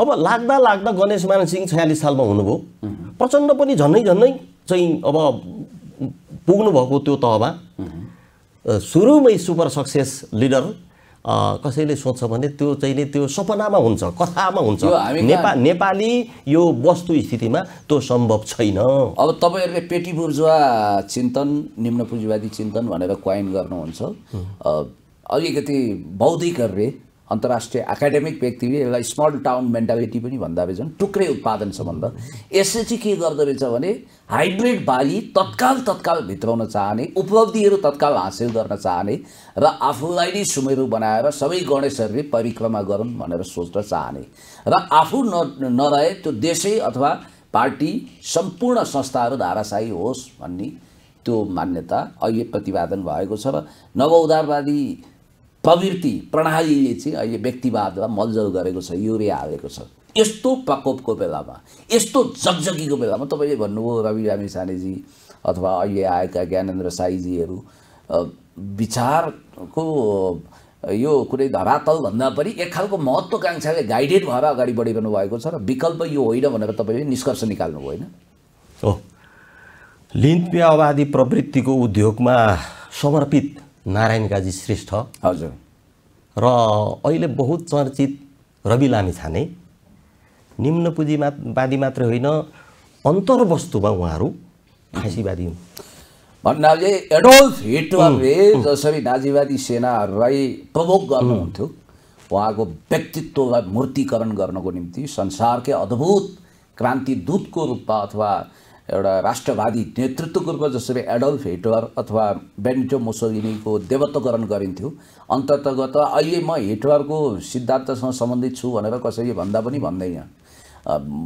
अब लाग्दा लाग्दा गणेश मान सिंह छयालिस सालमा हुनुभयो प्रचण्ड पनि झन्नै झन्नै चाहिँ अब पुग्नुभएको त्यो तहमा सुरुमै सुपर सक्सेस लिडर कसैले सोध्छ भने त्यो चाहिँ त्यो सपनामा हुन्छ कथामा हुन्छ नेपा नेपाली यो वस्तु स्थितिमा त्यो सम्भव छैन अब तपाईँहरूले पेटी बुर्जुवा चिन्तन निम्न पुँजीवादी चिन्तन भनेर क्वाइन गर्नुहुन्छ अलिकति बौद्धिकहरूले अन्तर्राष्ट्रिय एकाडेमिक व्यक्तिले यसलाई स्मल टाउन मेन्टालिटी पनि भन्दा रहेछन् टुक्रै उत्पादन सम्बन्ध यसले चाहिँ के गर्दो रहेछ भने हाइब्रिड बाली तत्काल तत्काल भित्राउन चाहने उपलब्धिहरू तत्काल हासिल गर्न चाहने र आफूलाई नै सुमेरु बनाएर सबै गणेशहरूले परिक्रमा गरौँ भनेर सोच्न चाहने र आफू न नरहे त्यो देशै अथवा पार्टी सम्पूर्ण संस्थाहरू धाराशाही होस् भन्ने त्यो मान्यता अहिले प्रतिपादन भएको छ र नव प्रवृत्ति प्रणालीले चाहिँ अहिले व्यक्तिवादमा मलजल गरेको छ युरिया हालेको छ यस्तो प्रकोपको बेलामा यस्तो जगजगीको बेलामा तपाईँले भन्नुभयो रवि रामी सानेजी अथवा अहिले आएका ज्ञानेन्द्र साईजीहरू विचारको यो कुनै धरातलभन्दा पनि एक खालको महत्त्वकाङ्क्षाले गाइडेड भएर अगाडि बढिरहनु भएको छ र विकल्प यो होइन भनेर तपाईँले निष्कर्ष निकाल्नु होइन हो लिङ्पियावादी प्रवृत्तिको उद्योगमा समर्पित नारायण काजी श्रेष्ठ हजुर र अहिले बहुत चर्चित रवि लामिछाने निम्न पुँजीवादी मात्रै होइन अन्तर्वस्तुमा उहाँहरू फाँसीवादी हुन् भन्नाले एडोल्फ हिटलरले जसरी नाजीवादी सेनाहरूलाई प्रभोग गर्नुहुन्थ्यो उहाँको व्यक्तित्वलाई मूर्तिकरण गर्नको निम्ति संसारकै अद्भुत क्रान्ति दूतको रूपमा अथवा एउटा राष्ट्रवादी नेतृत्वको रूपमा जसरी एडल्फ हिटलर अथवा बेनिटो मुसोलिनीको देवत्वकरण गरिन्थ्यो अन्ततगत अहिले म हिटलरको सिद्धान्तसँग सम्बन्धित छु भनेर कसैले भन्दा पनि भन्दैन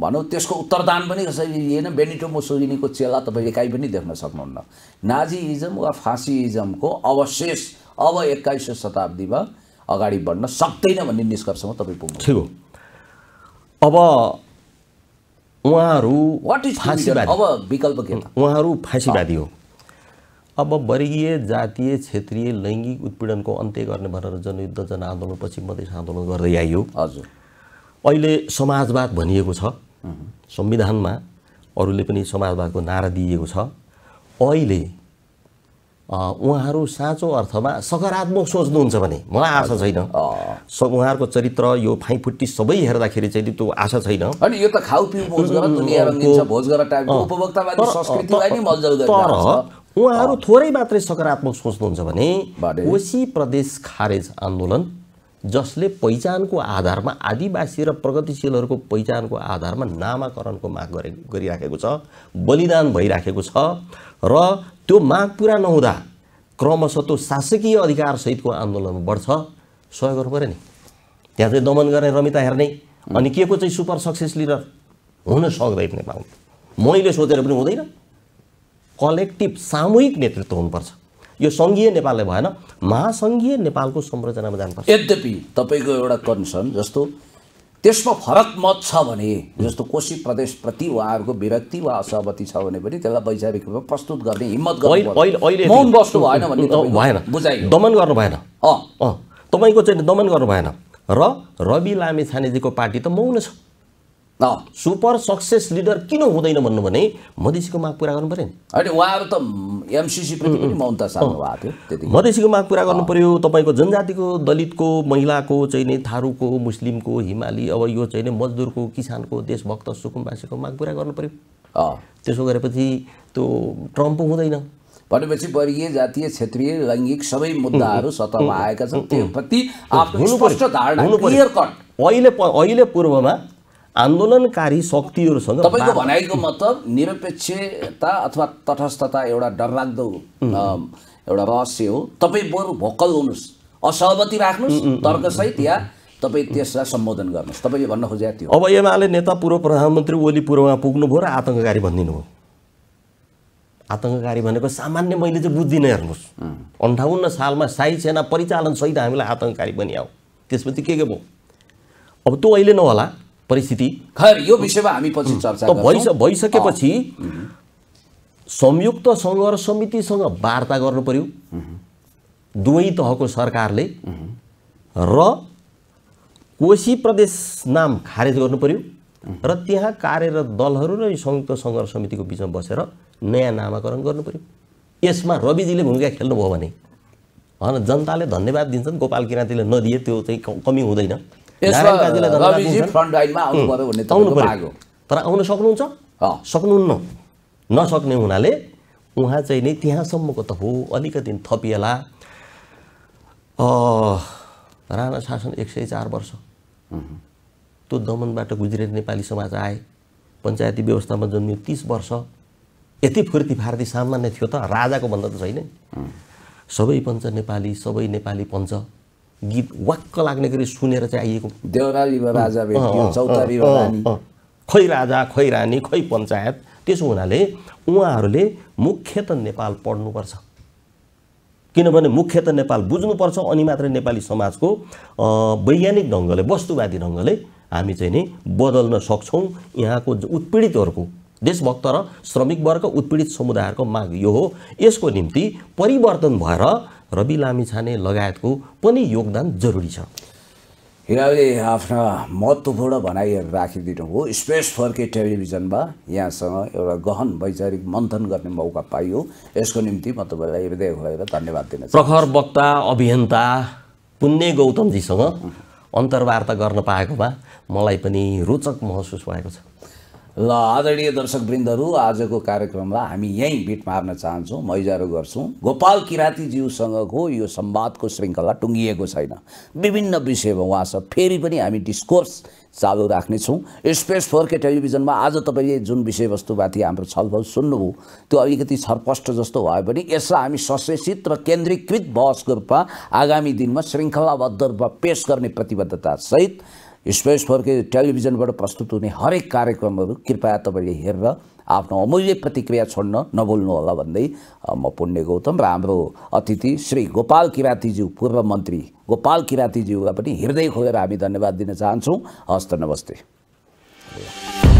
भनौँ त्यसको उत्तरदान पनि कसैले लिएन बेनिटो मुसोलिनीको चेला तपाईँले काहीँ पनि देख्न सक्नुहुन्न नाजीइजम वा फाँसीइजमको अवशेष अब एक्काइसौँ शताब्दीमा अगाडि बढ्न सक्दैन भन्ने निष्कर्षमा तपाईँ पुग्नु अब उहाँहरू फाँसीवादी अब विकल्प के उहाँहरू फाँसीवादी हो अब वर्गीय जातीय क्षेत्रीय लैङ्गिक उत्पीडनको अन्त्य गर्ने भनेर जनयुद्ध जनआन्दोलनपछि मधेस आन्दोलन गर्दै आइयो हजुर अहिले समाजवाद भनिएको छ संविधानमा अरूले पनि समाजवादको नारा दिइएको छ अहिले उहाँहरू साँचो अर्थमा सकारात्मक सोच्नुहुन्छ भने मलाई आशा छैन उहाँहरूको चरित्र यो फाइफुट्टी सबै हेर्दाखेरि चाहिँ त्यो आशा छैन अनि यो त उहाँहरू थोरै मात्रै सकारात्मक सोच्नुहुन्छ भने कोशी प्रदेश खारेज आन्दोलन जसले पहिचानको आधारमा आदिवासी र प्रगतिशीलहरूको पहिचानको आधारमा नामाकरणको माग गरे गरिराखेको छ बलिदान भइराखेको छ र त्यो माग पुरा नहुँदा क्रमशः त्यो शासकीय अधिकारसहितको आन्दोलन बढ्छ सहयोग गर्नु पऱ्यो नि त्यहाँ चाहिँ दमन गर्ने रमिता हेर्ने अनि के को चाहिँ सुपर सक्सेस लिडर हुन सक्दैन नेपालमा मैले सोचेर पनि हुँदैन कलेक्टिभ सामूहिक नेतृत्व हुनुपर्छ यो सङ्घीय नेपालले भएन महासङ्घीय नेपालको संरचनामा जानुपर्छ यद्यपि तपाईँको एउटा कन्सर्न जस्तो त्यसमा फरक मत छ भने जस्तो कोशी प्रदेशप्रति उहाँहरूको विरक्ति वा असहमति छ भने पनि त्यसलाई वैचारिक रूपमा प्रस्तुत गर्ने हिम्मत मौन बस्नु भएन भएन बुझाइ दमन गर्नु भएन अँ तपाईँको चाहिँ दमन गर्नु भएन र रवि लामी छानेजीको पार्टी त मौन छ सुपर सक्सेस लिडर किन हुँदैन भन्नु भने मधेसीको माग पुरा गर्नु पऱ्यो होइन उहाँहरू त एमसिसी पनि मौनता भएको थियो मधेसीको माग पुरा गर्नु पऱ्यो तपाईँको जनजातिको दलितको महिलाको चाहिँ नि थारूको मुस्लिमको हिमाली अब यो चाहिँ नि मजदुरको किसानको देशभक्त सुकुम्बासीको माग पुरा गर्नु पऱ्यो त्यसो गरेपछि त्यो ट्रम्प हुँदैन भनेपछि वर्गीय जातीय क्षेत्रीय लैङ्गिक सबै मुद्दाहरू सतहमा आएका छन् प्रति आफ्नो स्पष्ट धारणा अहिले अहिले पूर्वमा आन्दोलनकारी शक्तिहरूसँग तपाईँको भनाइको मतलब निरपेक्षता अथवा तटस्थता एउटा डरलाग्दो एउटा रहस्य हो तपाईँ बरु भोकल हुनुहोस् असहमति राख्नुहोस् तर्कसहित या तपाईँ त्यसलाई सम्बोधन गर्नुहोस् तपाईँले भन्न खोजेको थियो अब एमाले नेता पूर्व प्रधानमन्त्री ओली पूर्वमा पुग्नुभयो र आतङ्ककारी भनिदिनु भयो आतङ्ककारी भनेको सामान्य मैले चाहिँ बुझ्दिनँ हेर्नुहोस् अन्ठाउन्न सालमा साई सेना परिचालनसहित हामीलाई आतङ्ककारी बनियो त्यसपछि के के भयो अब त्यो अहिले नहोला परिस्थिति खैर यो विषयमा हामी पछि चर्चा भइस भइसकेपछि संयुक्त सङ्घर्ष समितिसँग वार्ता गर्नु पर्यो दुवै तहको सरकारले र कोशी प्रदेश नाम खारेज गर्नु पर्यो र त्यहाँ कार्यरत दलहरू र संयुक्त सङ्घर्ष समितिको बिचमा बसेर नयाँ नामाकरण गर्नु पर्यो यसमा रविजीले भूमिका खेल्नुभयो भने होइन जनताले धन्यवाद दिन्छन् गोपाल किराँतीले नदिए त्यो चाहिँ कमी हुँदैन तर आउन सक्नुहुन्छ सक्नुहुन्न नसक्ने हुनाले उहाँ चाहिँ नै त्यहाँसम्मको त हो अलिकति थपिएला राणा शासन एक सय चार वर्ष त्यो दमनबाट गुज्रेर नेपाली समाज आए पञ्चायती व्यवस्थामा जन्मियो तिस वर्ष यति फुर्ती फार्ती सामान्य थियो त राजाको भन्दा त छैन सबै पञ्च नेपाली सबै नेपाली पञ्च गीत वाक्क लाग्ने गरी सुनेर चाहिँ आइएको राजा खै राजा खै रानी खै पञ्चायत त्यसो हुनाले उहाँहरूले मुख्यत नेपाल पढ्नुपर्छ किनभने मुख्यत नेपाल बुझ्नुपर्छ अनि मात्र नेपाली समाजको वैज्ञानिक ढङ्गले वस्तुवादी ढङ्गले हामी चाहिँ नि बदल्न सक्छौँ यहाँको उत्पीडितहरूको देशभक्त र श्रमिक वर्ग उत्पीडित समुदायहरूको माग यो हो यसको निम्ति परिवर्तन भएर रवि लामिछाने लगायतको पनि योगदान जरुरी छ हिराले आफ्ना महत्त्वपूर्ण भनाइहरू राखिदिनु हो स्पेस फर्के टेलिभिजनमा यहाँसँग एउटा गहन वैचारिक मन्थन गर्ने मौका पाइयो यसको निम्ति म तपाईँलाई हृदय खोलेर धन्यवाद दिन प्रखर वक्ता अभियन्ता पुण्य गौतमजीसँग अन्तर्वार्ता गर्न पाएकोमा मलाई पनि रोचक महसुस भएको छ ल आदरणीय दर्शक वृन्दहरू आजको कार्यक्रमलाई हामी यहीँ बिट मार्न चाहन्छौँ म इजारो गर्छौँ गोपाल किराँतीज्यूसँगको यो संवादको श्रृङ्खला टुङ्गिएको छैन विभिन्न विषयमा उहाँसँग फेरि पनि हामी डिस्कोर्स चालु राख्नेछौँ स्पेस फोर के टेलिभिजनमा आज तपाईँले जुन विषयवस्तुमाथि हाम्रो छलफल सुन्नुभयो त्यो अलिकति छरपष्ट जस्तो भए पनि यसलाई हामी सशेषित र केन्द्रीकृत बहसको रूपमा आगामी दिनमा श्रृङ्खलाबद्ध रूपमा पेस गर्ने प्रतिबद्धतासहित स्पेस फर्के टेलिभिजनबाट प्रस्तुत हुने हरेक कार्यक्रमहरू कृपया तपाईँले हेरेर आफ्नो अमूल्य प्रतिक्रिया छोड्न होला भन्दै म पुण्य गौतम र हाम्रो अतिथि श्री गोपाल किरातीज्यू पूर्व मन्त्री गोपाल किरातीज्यूलाई पनि हृदय खोलेर हामी धन्यवाद दिन चाहन्छौँ हस्त नमस्ते